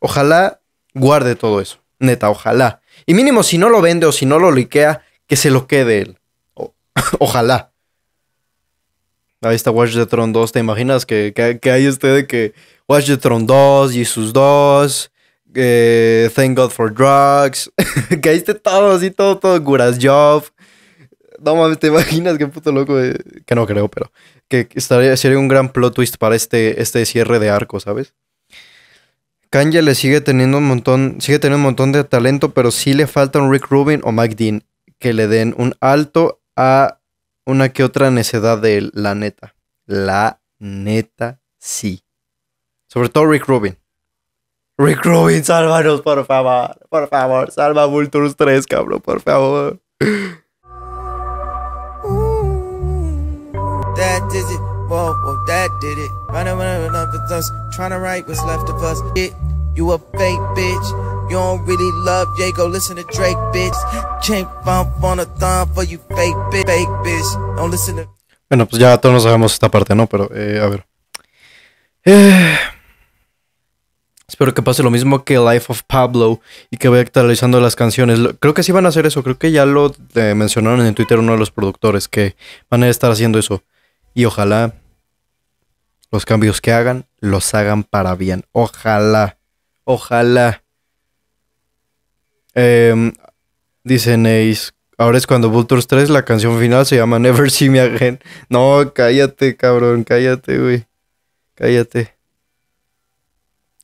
A: Ojalá guarde todo eso, neta, ojalá. Y mínimo si no lo vende o si no lo liquea, que se lo quede él. ojalá. Ahí está Watch the Throne 2, ¿te imaginas que, hay usted de que Watch the Throne 2, y 2, dos. Eh, Thank God for Drugs, que ahí esté todo así, todo, todo, Guras Job. No mames, ¿te imaginas qué puto loco? es? Eh? Que no creo, pero que estaría, sería un gran plot twist para este, este cierre de arco, ¿sabes? Kanye le sigue teniendo un montón, sigue teniendo un montón de talento, pero sí le falta un Rick Rubin o Mike Dean que le den un alto a una que otra necedad de la neta. La neta sí. Sobre todo Rick Rubin. Rick Rubin, sálvanos, por favor. Por favor, salva Vultures 3, cabrón, por favor. Bueno, pues ya todos sabemos esta parte, ¿no? Pero, eh, a ver. Eh, espero que pase lo mismo que Life of Pablo y que vaya actualizando las canciones. Creo que sí van a hacer eso. Creo que ya lo eh, mencionaron en Twitter uno de los productores que van a estar haciendo eso. Y ojalá los cambios que hagan los hagan para bien. Ojalá, ojalá. Eh, em, dicen Ace, ahora es cuando Vultures 3, la canción final se llama Never See Me Again. No, cállate, cabrón, cállate, güey. Cállate.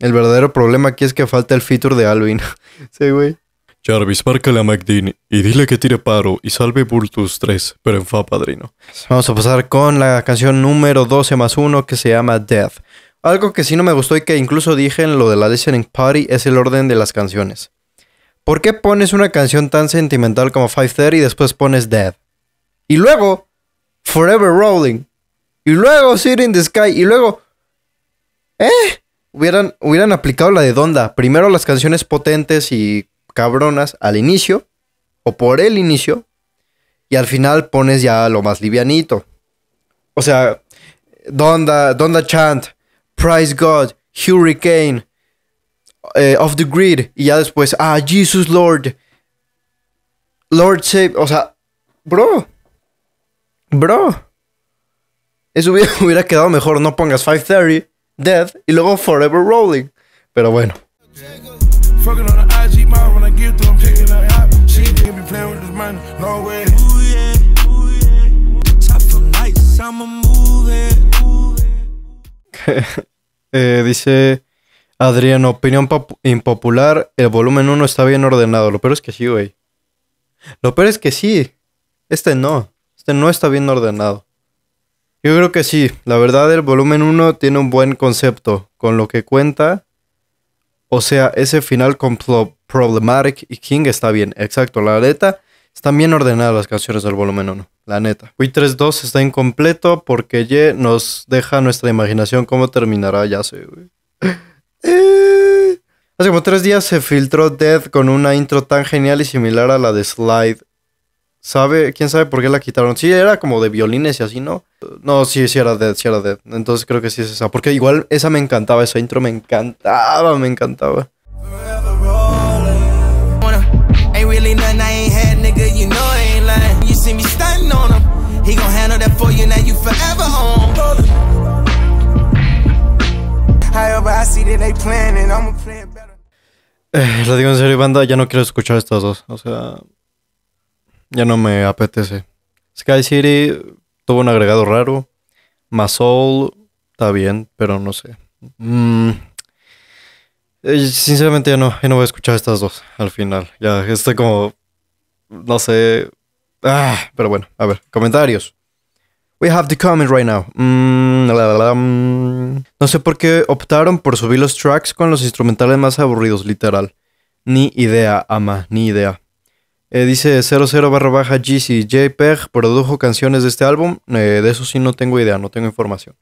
A: El verdadero problema aquí es que falta el feature de Alvin. sí, güey. Jarvis, márcale a McDean y dile que tire paro y salve Bultus 3, pero en fa, padrino. Vamos a pasar con la canción número 12 más 1 que se llama Death. Algo que sí no me gustó y que incluso dije en lo de la listening party es el orden de las canciones. ¿Por qué pones una canción tan sentimental como 530 y después pones Death? Y luego Forever Rolling. Y luego Sit in the Sky. Y luego... ¿Eh? Hubieran, hubieran aplicado la de Donda. Primero las canciones potentes y cabronas al inicio o por el inicio y al final pones ya lo más livianito. O sea, Donda, Donda Chant, Price God, Hurricane, eh, of the Grid y ya después, ah, Jesus Lord, Lord Save, o sea, bro, bro. Eso hubiera, hubiera quedado mejor, no pongas 530, Death y luego Forever Rolling. Pero bueno. Eh, dice Adriano, opinión impopular, el volumen 1 está bien ordenado. Lo peor es que sí, güey. Lo peor es que sí. Este no. Este no está bien ordenado. Yo creo que sí. La verdad, el volumen 1 tiene un buen concepto. Con lo que cuenta. O sea, ese final con Problematic y King está bien. Exacto. La letra están bien ordenadas las canciones del volumen 1, la neta. Wii 3.2 está incompleto porque ye nos deja nuestra imaginación cómo terminará, ya sé, güey. Eh. Hace como tres días se filtró Death con una intro tan genial y similar a la de Slide. ¿Sabe? ¿Quién sabe por qué la quitaron? Sí, era como de violines y así, ¿no? No, sí, sí era Dead, sí era Death. Entonces creo que sí es esa. Porque igual esa me encantaba, esa intro me encantaba, me encantaba. La eh, digo en serio, banda, ya no quiero escuchar estas dos. O sea, ya no me apetece. Sky City tuvo un agregado raro. Masoul está bien, pero no sé. Mm. Eh, sinceramente ya no, ya no voy a escuchar estas dos al final. Ya estoy como, no sé. Ah, pero bueno, a ver, comentarios. We have the comment right now. Mm, mm. No sé por qué optaron por subir los tracks con los instrumentales más aburridos, literal. Ni idea, ama, ni idea. Eh, dice 00 barra baja GC. JPEG produjo canciones de este álbum. Eh, de eso sí no tengo idea, no tengo información.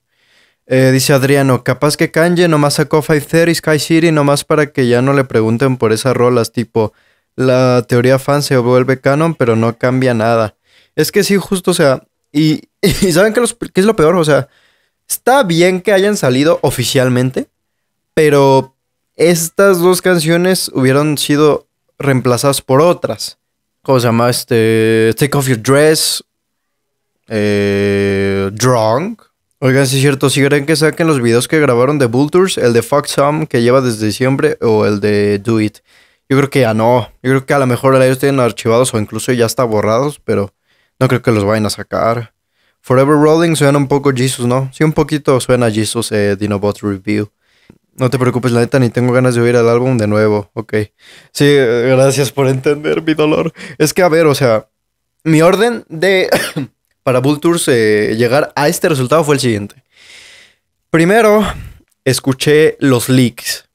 A: Eh, dice Adriano, capaz que canje, nomás sacó 530 Sky City nomás para que ya no le pregunten por esas rolas tipo la teoría fan se vuelve canon pero no cambia nada. Es que sí, justo, o sea, Y, ¿saben qué, los, es lo peor? O sea, está bien que hayan salido oficialmente, pero estas dos canciones hubieran sido reemplazadas por otras. ¿Cómo se llama? Este, Take Off Your Dress, eh, Drunk. Oigan, si es cierto, si creen que saquen los videos que grabaron de Vultures, el de Fuck Some que lleva desde diciembre o el de Do It. Yo creo que ya no. Yo creo que a lo mejor ellos tienen archivados o incluso ya está borrados, pero no creo que los vayan a sacar. Forever Rolling suena un poco Jesus, ¿no? Sí, un poquito suena Jesus eh, Dinobot Review. No te preocupes, la neta, ni tengo ganas de oír el álbum de nuevo. Ok. Sí, eh, gracias por entender mi dolor. Es que, a ver, o sea, mi orden de para Bull eh, llegar a este resultado fue el siguiente. Primero, escuché los leaks.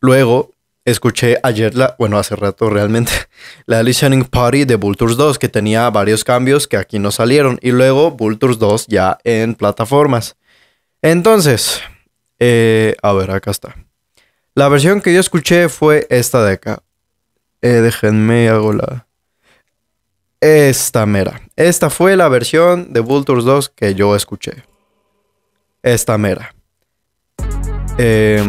A: Luego, Escuché ayer, la, bueno, hace rato realmente, la Listening Party de Vultures 2, que tenía varios cambios que aquí no salieron, y luego Vultures 2 ya en plataformas. Entonces, eh, a ver, acá está. La versión que yo escuché fue esta de acá. Eh, déjenme, hago la... Esta mera. Esta fue la versión de Vultures 2 que yo escuché. Esta mera. Eh,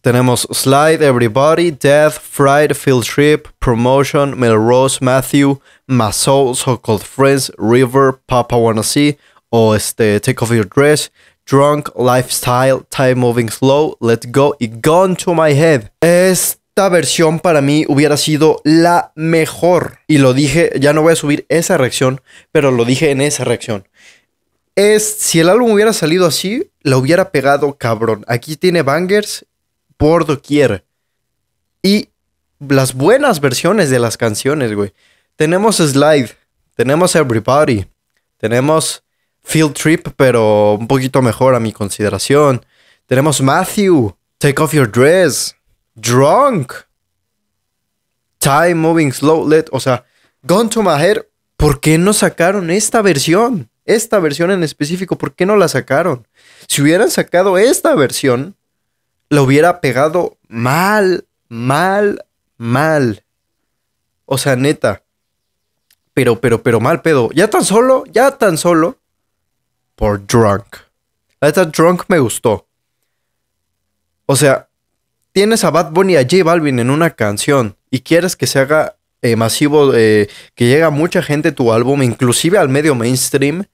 A: tenemos Slide, Everybody, Death, Fright, Field Trip, Promotion, Melrose, Matthew, My So Called Friends, River, Papa Wanna See, o este, Take Off Your Dress, Drunk, Lifestyle, Time Moving Slow, Let's Go it Gone to My Head. Esta versión para mí hubiera sido la mejor. Y lo dije, ya no voy a subir esa reacción, pero lo dije en esa reacción. Es, si el álbum hubiera salido así, la hubiera pegado cabrón. Aquí tiene bangers por doquier. Y las buenas versiones de las canciones, güey. Tenemos Slide, tenemos Everybody, tenemos Field Trip, pero un poquito mejor a mi consideración. Tenemos Matthew, Take Off Your Dress, Drunk, Time Moving Slow, Let, o sea, Gone to My ¿Por qué no sacaron esta versión? Esta versión en específico, ¿por qué no la sacaron? Si hubieran sacado esta versión, lo hubiera pegado mal, mal, mal. O sea, neta. Pero, pero, pero mal pedo. Ya tan solo, ya tan solo. Por Drunk. La neta, Drunk me gustó. O sea, tienes a Bad Bunny y a J Balvin en una canción y quieres que se haga eh, masivo, eh, que llegue a mucha gente tu álbum, inclusive al medio mainstream.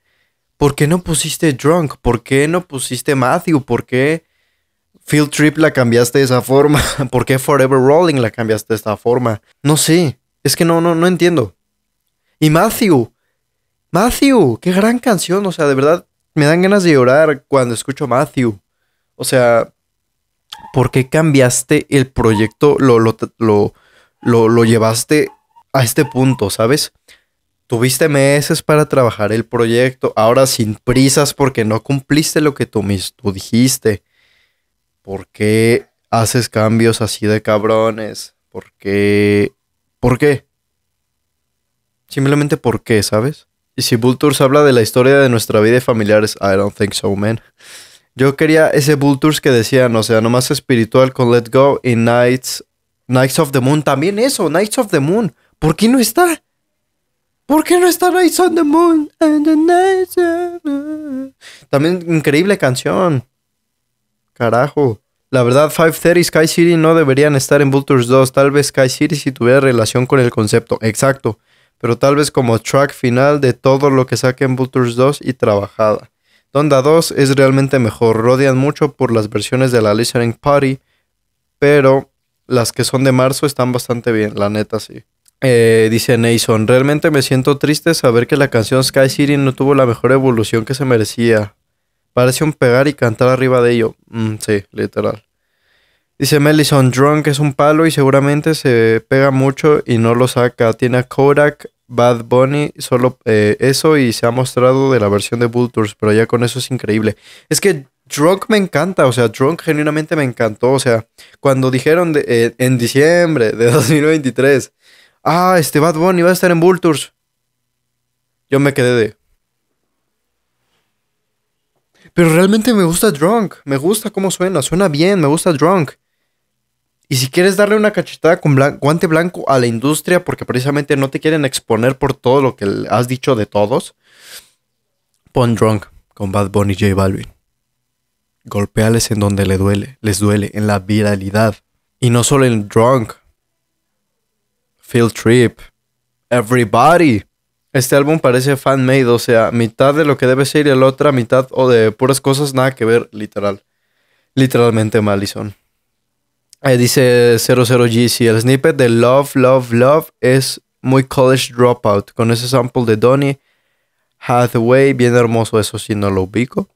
A: ¿Por qué no pusiste Drunk? ¿Por qué no pusiste Matthew? ¿Por qué? Field Trip la cambiaste de esa forma? ¿Por qué Forever Rolling la cambiaste de esta forma? No sé. Es que no, no, no entiendo. Y Matthew. Matthew, qué gran canción. O sea, de verdad, me dan ganas de llorar cuando escucho Matthew. O sea, ¿por qué cambiaste el proyecto? Lo, lo, lo, llevaste a este punto, ¿sabes? Tuviste meses para trabajar el proyecto, ahora sin prisas porque no cumpliste lo que tú, tú dijiste. ¿por qué haces cambios así de cabrones? ¿Por qué? ¿Por qué? Simplemente por qué, ¿sabes? Y si Vultures habla de la historia de nuestra vida y familiares, I don't think so, man. Yo quería ese Tours que decían, o sea, nomás espiritual con Let Go y Nights, Nights of the Moon. También eso, Nights of the Moon. ¿Por qué no está? ¿Por qué no está Nights of the Moon? the También increíble canción. Carajo. La verdad, 530 y Sky City no deberían estar en Vultures 2. Tal vez Sky City si tuviera relación con el concepto. Exacto. Pero tal vez como track final de todo lo que saque en Vultures 2 y trabajada. Donda 2 es realmente mejor. Rodean mucho por las versiones de la Listening Party. Pero las que son de marzo están bastante bien, la neta sí. Eh, dice Nason, realmente me siento triste saber que la canción Sky City no tuvo la mejor evolución que se merecía. Parece un pegar y cantar arriba de ello. Mm, sí, literal. Dice Melison, Drunk es un palo y seguramente se pega mucho y no lo saca. Tiene a Kodak, Bad Bunny, solo eh, eso y se ha mostrado de la versión de Vultures, pero ya con eso es increíble. Es que Drunk me encanta, o sea, Drunk genuinamente me encantó. O sea, cuando dijeron eh, en diciembre de 2023, ah, este Bad Bunny va a estar en Vultures, yo me quedé de, pero realmente me gusta Drunk. Me gusta cómo suena. Suena bien, me gusta Drunk. Y si quieres darle una cachetada con guante blanco a la industria, porque precisamente no te quieren exponer por todo lo que has dicho de todos, pon Drunk con Bad Bunny J Balvin. Golpeales en donde le duele, les duele, en la viralidad. Y no solo en Drunk. Field Trip. Everybody. Este álbum parece fan-made, o sea, mitad de lo que debe ser y la otra mitad o de puras cosas nada que ver, literal. Literalmente Malison. Eh, dice 00 si el snippet de Love, Love, Love es muy college dropout, con ese sample de Donny Hathaway, bien hermoso, eso si no lo ubico.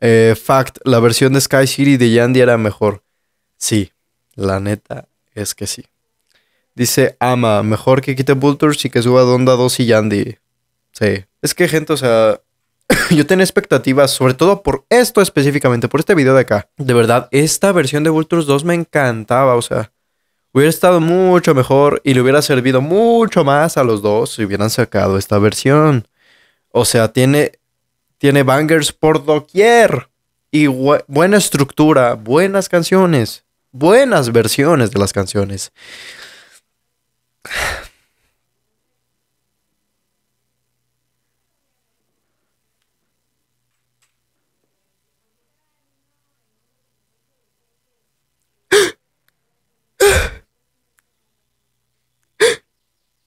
A: Eh, fact, la versión de Sky City de Yandy era mejor. Sí, la neta es que sí. Dice Ama, mejor que quite Vultures y que suba Donda 2 y Yandy. Sí. Es que, gente, o sea, yo tenía expectativas, sobre todo por esto específicamente, por este video de acá. De verdad, esta versión de Vultures 2 me encantaba, o sea, hubiera estado mucho mejor y le hubiera servido mucho más a los dos si hubieran sacado esta versión. O sea, tiene, tiene bangers por doquier y buena estructura, buenas canciones, buenas versiones de las canciones.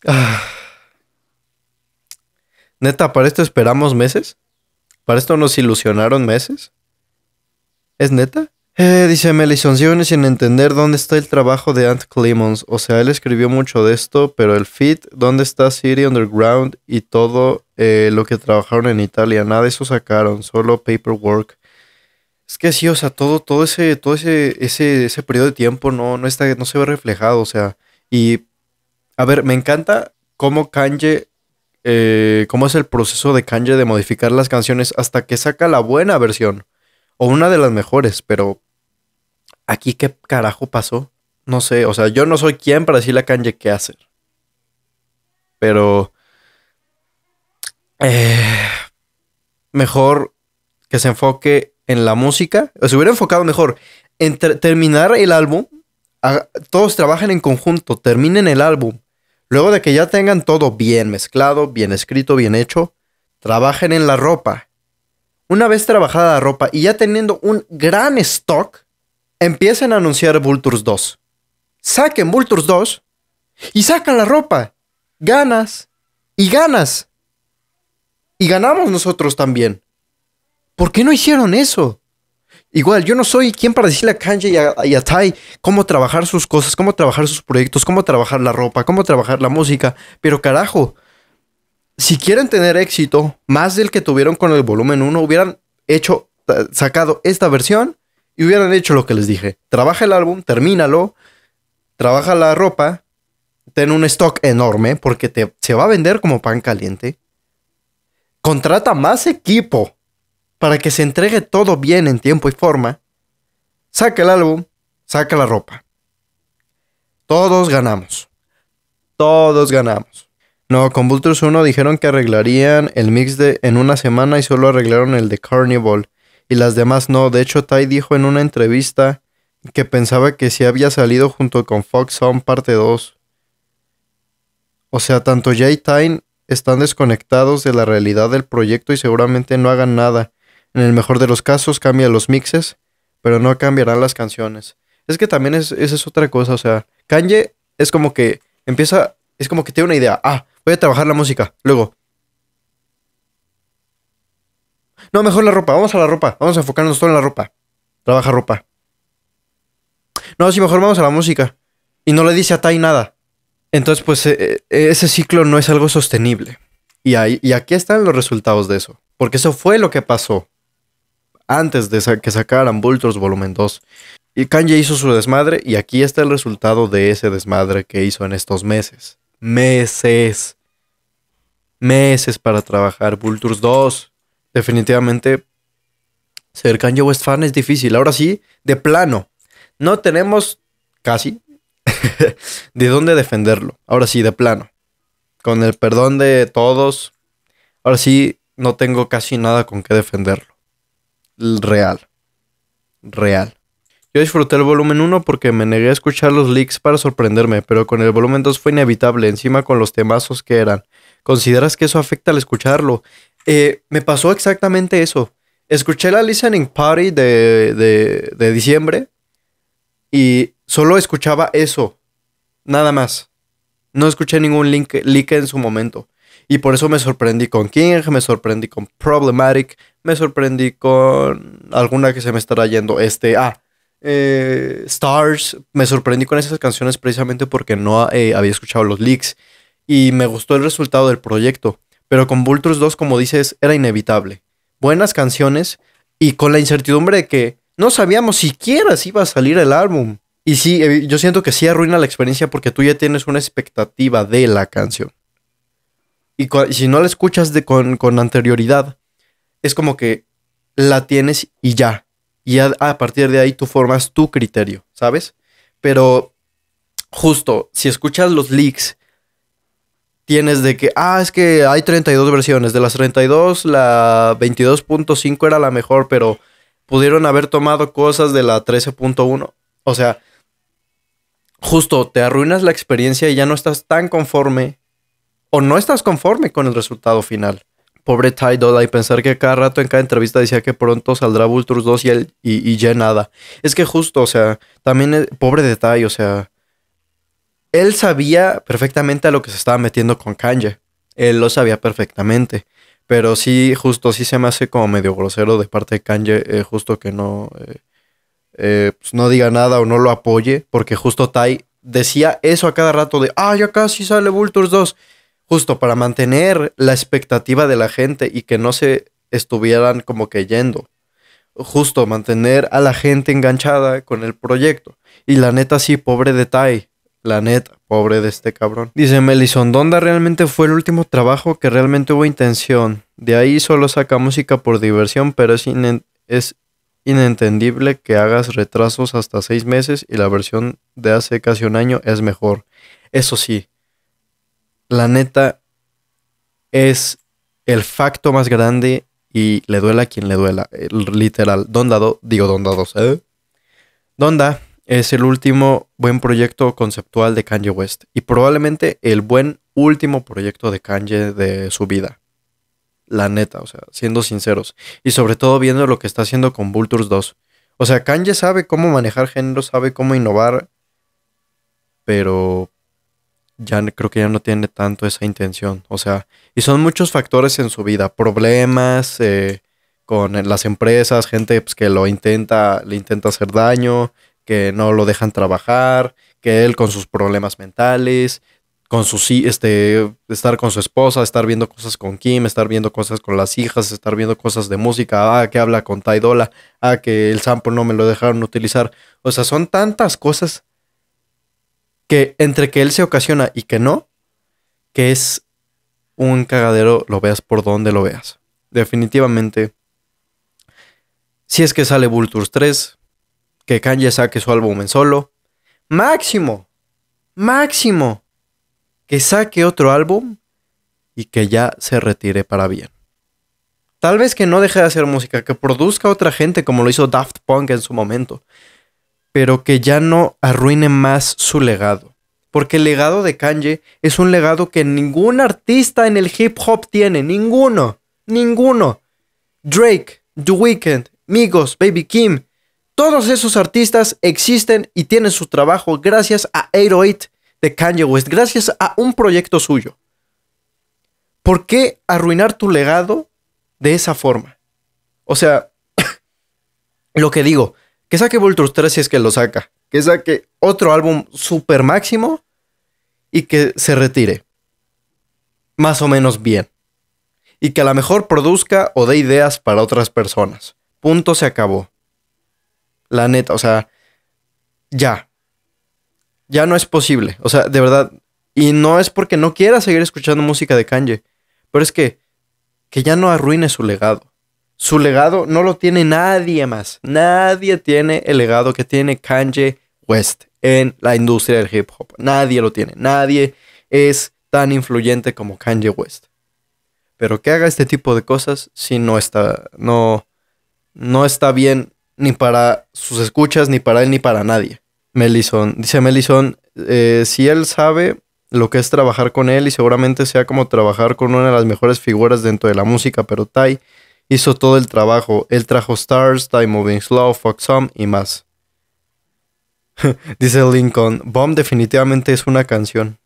A: Ah. Neta, ¿para esto esperamos meses? ¿Para esto nos ilusionaron meses? ¿Es neta? Eh, dice Melison, siguen sin entender dónde está el trabajo de Ant Clemons. O sea, él escribió mucho de esto, pero el fit, dónde está City Underground y todo eh, lo que trabajaron en Italia. Nada de eso sacaron, solo paperwork. Es que sí, o sea, todo, todo ese, todo ese, ese, ese periodo de tiempo no, no está, no se ve reflejado. O sea, y a ver, me encanta cómo Kanye, eh, cómo es el proceso de Kanye de modificar las canciones hasta que saca la buena versión. O una de las mejores, pero aquí qué carajo pasó. No sé, o sea, yo no soy quien para decirle a Kanye qué hacer. Pero... Eh, mejor que se enfoque en la música. O se hubiera enfocado mejor en terminar el álbum. todos trabajen en conjunto, terminen el álbum. Luego de que ya tengan todo bien mezclado, bien escrito, bien hecho, trabajen en la ropa. Una vez trabajada la ropa y ya teniendo un gran stock, empiecen a anunciar Vultures 2. Saquen Vultures 2 y sacan la ropa. Ganas y ganas. Y ganamos nosotros también. ¿Por qué no hicieron eso? Igual, yo no soy quien para decirle a Kanji y a, Tai cómo trabajar sus cosas, cómo trabajar sus proyectos, cómo trabajar la ropa, cómo trabajar la música. Pero carajo, si quieren tener éxito, más del que tuvieron con el volumen 1, hubieran hecho, eh, sacado esta versión y hubieran hecho lo que les dije. Trabaja el álbum, termínalo, trabaja la ropa, ten un stock enorme porque te, se va a vender como pan caliente. Contrata más equipo para que se entregue todo bien en tiempo y forma. Saca el álbum, saca la ropa. Todos ganamos. Todos ganamos. No, con Vultures 1 dijeron que arreglarían el mix de, en una semana y solo arreglaron el de Carnival y las demás no. De hecho, Ty dijo en una entrevista que pensaba que si había salido junto con Fox Sound parte 2. O sea, tanto Jay y Tyne están desconectados de la realidad del proyecto y seguramente no hagan nada. En el mejor de los casos cambia los mixes, pero no cambiarán las canciones. Es que también es, esa es otra cosa, o sea, Kanye es como que empieza, es como que tiene una idea, ah, voy a trabajar la música, luego No, mejor la ropa, vamos a la ropa, vamos a enfocarnos todo en la ropa. Trabaja ropa. No, sí, mejor vamos a la música. Y no le dice a Tai nada. Entonces, pues e, e, ese ciclo no es algo sostenible. Y, ahí, aquí están los resultados de eso. Porque eso fue lo que pasó antes de que sacaran Vultures Volumen 2. Y Kanye hizo su desmadre y aquí está el resultado de ese desmadre que hizo en estos meses. Meses. Meses para trabajar Vultures 2 definitivamente ser Kanye West fan es difícil. Ahora sí, de plano, no tenemos casi de dónde defenderlo. Ahora sí, de plano. Con el perdón de todos, ahora sí no tengo casi nada con qué defenderlo. Real. Real. Yo disfruté el volumen 1 porque me negué a escuchar los leaks para sorprenderme, pero con el volumen 2 fue inevitable, encima con los temazos que eran. ¿Consideras que eso afecta al escucharlo? Eh, me pasó exactamente eso. Escuché la Listening Party de, de, diciembre y solo escuchaba eso, nada más. No escuché ningún link, en su momento. Y por eso me sorprendí con King, me sorprendí con Problematic, me sorprendí con alguna que se me estará yendo. Este, ah, eh, Stars, me sorprendí con esas canciones precisamente porque no eh, había escuchado los leaks. Y me gustó el resultado del proyecto pero con Vultures 2, como dices, era inevitable. Buenas canciones y con la incertidumbre de que no sabíamos siquiera si iba a salir el álbum. Y sí, eh, yo siento que sí arruina la experiencia porque tú ya tienes una expectativa de la canción. Y, si no la escuchas de, con, anterioridad, es como que la tienes y ya. Y a partir de ahí tú formas tu criterio, ¿sabes? Pero justo, si escuchas los leaks tienes de que, ah, es que hay 32 versiones. De las 32, la 22.5 era la mejor, pero pudieron haber tomado cosas de la 13.1. O sea, justo te arruinas la experiencia y ya no estás tan conforme o no estás conforme con el resultado final. Pobre Ty Dolla y pensar que cada rato en cada entrevista decía que pronto saldrá Vultures 2 y, y, ya nada. Es que justo, o sea, también eh, pobre detalle o sea, él sabía perfectamente a lo que se estaba metiendo con Kanye. Él lo sabía perfectamente. Pero sí, justo sí se me hace como medio grosero de parte de Kanye, eh, justo que no, eh, eh, pues, no diga nada o no lo apoye, porque justo Tai decía eso a cada rato de, ah, ya casi sale Vultures 2, justo para mantener la expectativa de la gente y que no se estuvieran como que yendo. Justo mantener a la gente enganchada con el proyecto. Y la neta sí, pobre de Tai, la neta, pobre de este cabrón. Dice Melison, Donda realmente fue el último trabajo que realmente hubo intención. De ahí solo saca música por diversión, pero es, inentendible que hagas retrasos hasta seis meses y la versión de hace casi un año es mejor. Eso sí, la neta es el facto más grande y le duela a quien le duela. Literal. Donda, 2, digo Donda 2. ¿eh? Donda, es el último buen proyecto conceptual de Kanye West y probablemente el buen último proyecto de Kanye de su vida. La neta, o sea, siendo sinceros. Y sobre todo viendo lo que está haciendo con Vultures 2. O sea, Kanye sabe cómo manejar género, sabe cómo innovar, pero ya creo que ya no tiene tanto esa intención. O sea, y son muchos factores en su vida, problemas eh, con las empresas, gente pues, que lo intenta, le intenta hacer daño, que no lo dejan trabajar, que él con sus problemas mentales, con sus este estar con su esposa, estar viendo cosas con Kim, estar viendo cosas con las hijas, estar viendo cosas de música, ah, que habla con Taidola, ah, que el sample no me lo dejaron utilizar. O sea, son tantas cosas que entre que él se ocasiona y que no, que es un cagadero, lo veas por donde lo veas. Definitivamente. Si es que sale Vultures 3, que Kanye saque su álbum en solo. Máximo, máximo, que saque otro álbum y que ya se retire para bien. Tal vez que no deje de hacer música, que produzca otra gente como lo hizo Daft Punk en su momento, pero que ya no arruine más su legado. Porque el legado de Kanye es un legado que ningún artista en el hip hop tiene, ninguno, ninguno. Drake, The Weeknd, Migos, Baby Kim, todos esos artistas existen y tienen su trabajo gracias a 808 de Kanye West, gracias a un proyecto suyo. ¿Por qué arruinar tu legado de esa forma? O sea, lo que digo, que saque Voltrus 3 si es que lo saca, que saque otro álbum super máximo y que se retire. Más o menos bien. Y que a lo mejor produzca o dé ideas para otras personas. Punto se acabó. La neta, o sea, ya. Ya no es posible. O sea, de verdad. Y no es porque no quiera seguir escuchando música de Kanye. Pero es que, que ya no arruine su legado. Su legado no lo tiene nadie más. Nadie tiene el legado que tiene Kanye West en la industria del hip hop. Nadie lo tiene. Nadie es tan influyente como Kanye West. Pero que haga este tipo de cosas si no está, no, no está bien ni para sus escuchas, ni para él, ni para nadie. Melison, dice Melison, eh, si él sabe lo que es trabajar con él y seguramente sea como trabajar con una de las mejores figuras dentro de la música, pero Tai hizo todo el trabajo. Él trajo Stars, Time Moving Slow, Fox Home y más. dice Lincoln, Bomb definitivamente es una canción.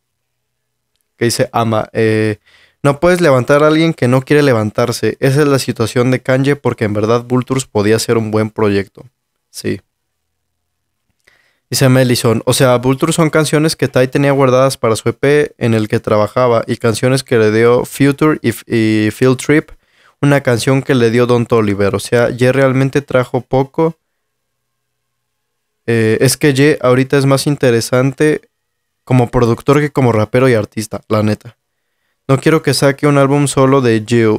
A: Que dice Ama. Eh, no puedes levantar a alguien que no quiere levantarse. Esa es la situación de Kanye porque en verdad Vultures podía ser un buen proyecto. Sí. Dice Melison, o sea, Vultures son canciones que Tai tenía guardadas para su EP en el que trabajaba y canciones que le dio Future y, Field Trip, una canción que le dio Don Toliver. O sea, Ye realmente trajo poco. Eh, es que Ye ahorita es más interesante como productor que como rapero y artista, la neta. No quiero que saque un álbum solo de Jill,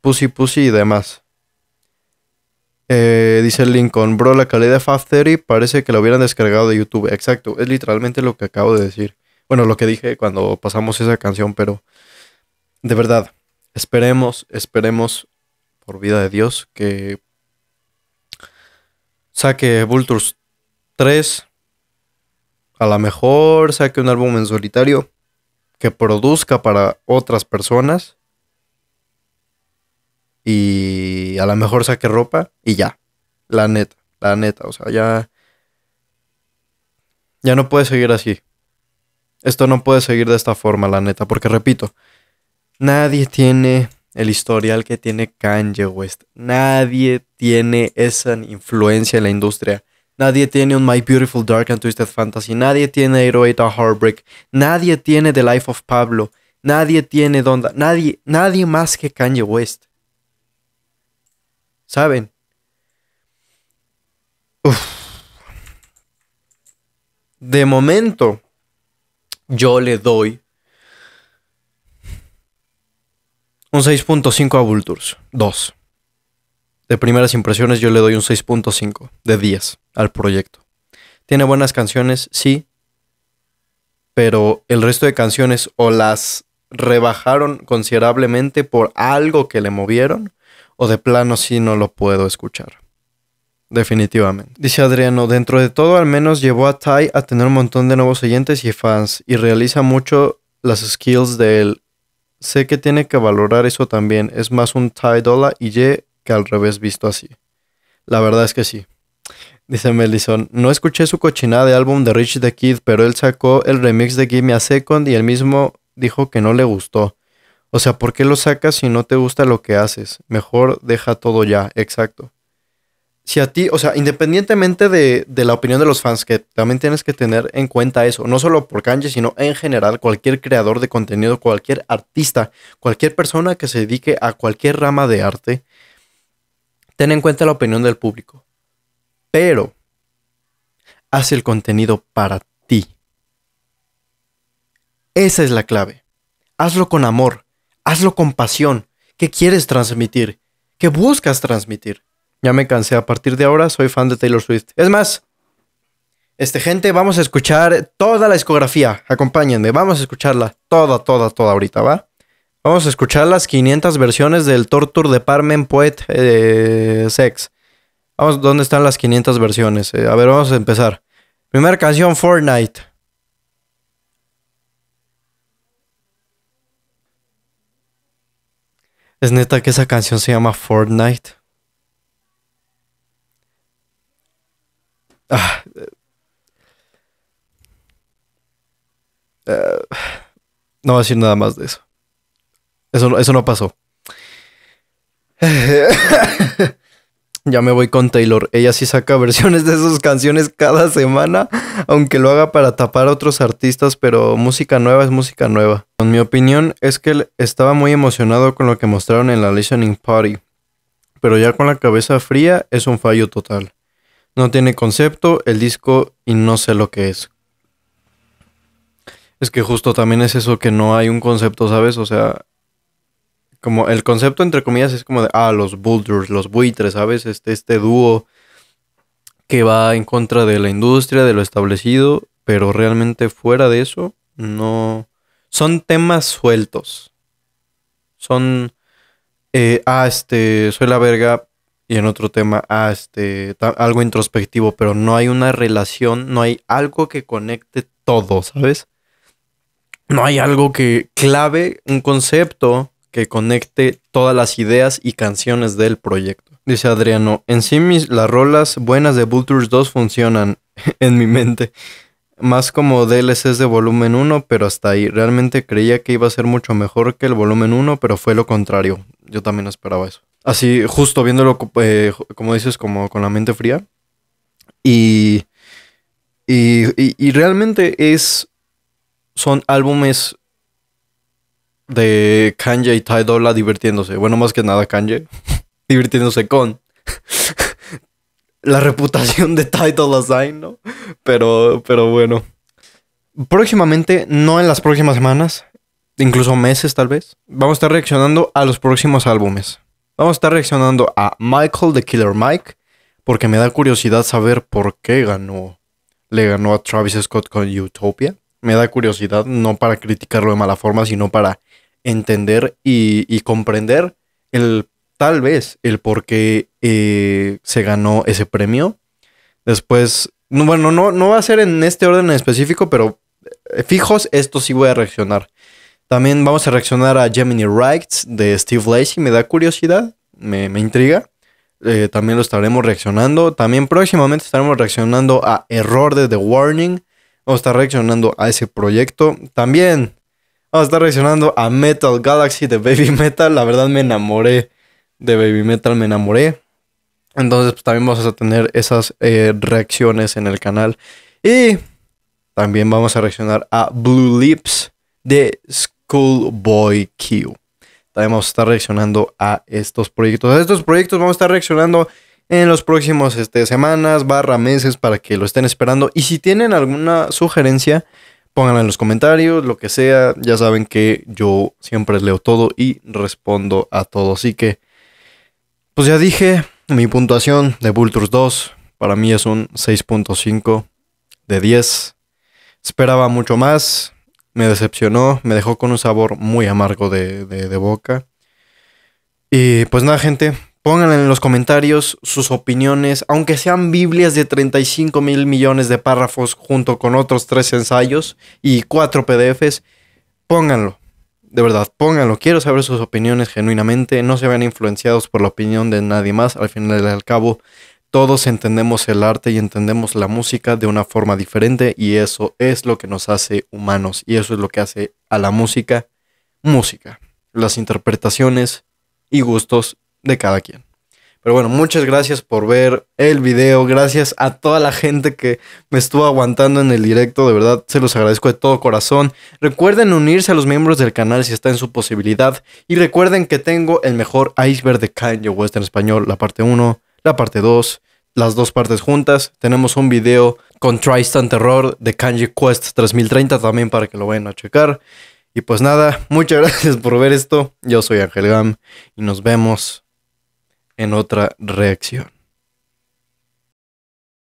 A: Pussy Pussy y demás. Eh, dice Lincoln, bro, la calidad de Fab Theory parece que lo hubieran descargado de YouTube. Exacto, es literalmente lo que acabo de decir. Bueno, lo que dije cuando pasamos esa canción, pero de verdad, esperemos, esperemos, por vida de Dios, que saque Vultures 3. A lo mejor saque un álbum en solitario que produzca para otras personas y a lo mejor saque ropa y ya. La neta, la neta, o sea, ya ya no puede seguir así. Esto no puede seguir de esta forma, la neta, porque repito, nadie tiene el historial que tiene Kanye West. Nadie tiene esa influencia en la industria. Nadie tiene un My Beautiful Dark and Twisted Fantasy. Nadie tiene Heroita Heartbreak. Nadie tiene The Life of Pablo. Nadie tiene Donda. Nadie, nadie más que Kanye West. ¿Saben? De momento, yo le doy un 6.5 a Vultures. 2. De primeras impresiones yo le doy un 6.5 de 10 al proyecto. Tiene buenas canciones, sí, pero el resto de canciones o las rebajaron considerablemente por algo que le movieron o de plano sí no lo puedo escuchar. Definitivamente. Dice Adriano, dentro de todo al menos llevó a Ty a tener un montón de nuevos oyentes y fans y realiza mucho las skills de él. Sé que tiene que valorar eso también. Es más un Ty Dolla y Ye que al revés visto así. La verdad es que sí. Dice Melison, no escuché su cochinada de álbum de Rich the Kid, pero él sacó el remix de Me a Second y él mismo dijo que no le gustó. O sea, ¿por qué lo sacas si no te gusta lo que haces? Mejor deja todo ya, exacto. Si a ti, o sea, independientemente de, la opinión de los fans, que también tienes que tener en cuenta eso, no solo por Kanji, sino en general, cualquier creador de contenido, cualquier artista, cualquier persona que se dedique a cualquier rama de arte, ten en cuenta la opinión del público, pero haz el contenido para ti. Esa es la clave. Hazlo con amor, hazlo con pasión. ¿Qué quieres transmitir? ¿Qué buscas transmitir? Ya me cansé, a partir de ahora soy fan de Taylor Swift. Es más, este gente, vamos a escuchar toda la discografía. Acompáñenme, vamos a escucharla toda, toda, toda ahorita, ¿va? Vamos a escuchar las 500 versiones del Torture de Parmen Poet eh, Sex. Vamos, ¿dónde están las 500 versiones? Eh, a ver, vamos a empezar. Primera canción, Fortnite. Es neta que esa canción se llama Fortnite. Ah, eh, no voy a decir nada más de eso. Eso, no pasó. ya me voy con Taylor. Ella sí saca versiones de sus canciones cada semana, aunque lo haga para tapar a otros artistas, pero música nueva es música nueva. En mi opinión es que él estaba muy emocionado con lo que mostraron en la Listening Party, pero ya con la cabeza fría es un fallo total. No tiene concepto el disco y no sé lo que es. Es que justo también es eso que no hay un concepto, ¿sabes? O sea, como el concepto entre comillas es como de, ah, los bulldogs los buitres, ¿sabes? Este, este dúo que va en contra de la industria, de lo establecido, pero realmente fuera de eso, no... Son temas sueltos. Son, eh, ah, este, soy la verga, y en otro tema, ah, este, algo introspectivo, pero no hay una relación, no hay algo que conecte todo, ¿sabes? No hay algo que clave, un concepto que conecte todas las ideas y canciones del proyecto. Dice Adriano, en sí mis, las rolas buenas de Vultures 2 funcionan en mi mente. Más como DLCs de volumen 1, pero hasta ahí. Realmente creía que iba a ser mucho mejor que el volumen 1, pero fue lo contrario. Yo también esperaba eso. Así, justo viéndolo, eh, como dices, como con la mente fría. Y, y, realmente es... Son álbumes de Kanye y Ty Dolla divirtiéndose. Bueno, más que nada Kanye. divirtiéndose con la reputación de Ty Dolla Sign, ¿no? Pero, pero bueno. Próximamente, no en las próximas semanas, incluso meses tal vez, vamos a estar reaccionando a los próximos álbumes. Vamos a estar reaccionando a Michael the Killer Mike, porque me da curiosidad saber por qué ganó. Le ganó a Travis Scott con Utopia. Me da curiosidad, no para criticarlo de mala forma, sino para entender y, comprender el tal vez el por qué eh, se ganó ese premio. Después, bueno, no, no va a ser en este orden en específico, pero eh, fijos, esto sí voy a reaccionar. También vamos a reaccionar a Gemini Rights de Steve Lacey. Me da curiosidad, me, intriga. Eh, también lo estaremos reaccionando. También próximamente estaremos reaccionando a Error de The Warning. Vamos a estar reaccionando a ese proyecto. También Vamos a estar reaccionando a Metal Galaxy de Baby Metal. La verdad me enamoré de Baby Metal, me enamoré. Entonces pues, también vamos a tener esas eh, reacciones en el canal. Y también vamos a reaccionar a Blue Lips de Schoolboy Q. También vamos a estar reaccionando a estos proyectos. A estos proyectos vamos a estar reaccionando en los próximos este, semanas, barra meses, para que lo estén esperando. Y si tienen alguna sugerencia Pónganlo en los comentarios, lo que sea. Ya saben que yo siempre leo todo y respondo a todo. Así que, pues ya dije, mi puntuación de Vultures 2 para mí es un 6.5 de 10. Esperaba mucho más, me decepcionó, me dejó con un sabor muy amargo de boca. Y pues nada, gente, Pónganle en los comentarios sus opiniones, aunque sean Biblias de 35 mil millones de párrafos junto con otros tres ensayos y cuatro PDFs. Pónganlo, de verdad, pónganlo. Quiero saber sus opiniones genuinamente. No se vean influenciados por la opinión de nadie más. Al final y al cabo, todos entendemos el arte y entendemos la música de una forma diferente y eso es lo que nos hace humanos y eso es lo que hace a la música música. Las interpretaciones y gustos de cada quien. Pero bueno, muchas gracias por ver el video. Gracias a toda la gente que me estuvo aguantando en el directo. De verdad, se los agradezco de todo corazón. Recuerden unirse a los miembros del canal si está en su posibilidad. Y recuerden que tengo el mejor iceberg de kanji West en español. La parte 1, la parte 2, las dos partes juntas. Tenemos un video con Tristan Terror de Kanji Quest 3030 también para que lo vayan a checar. Y pues nada, muchas gracias por ver esto. Yo soy Ángel Gam y nos vemos en otra reacción.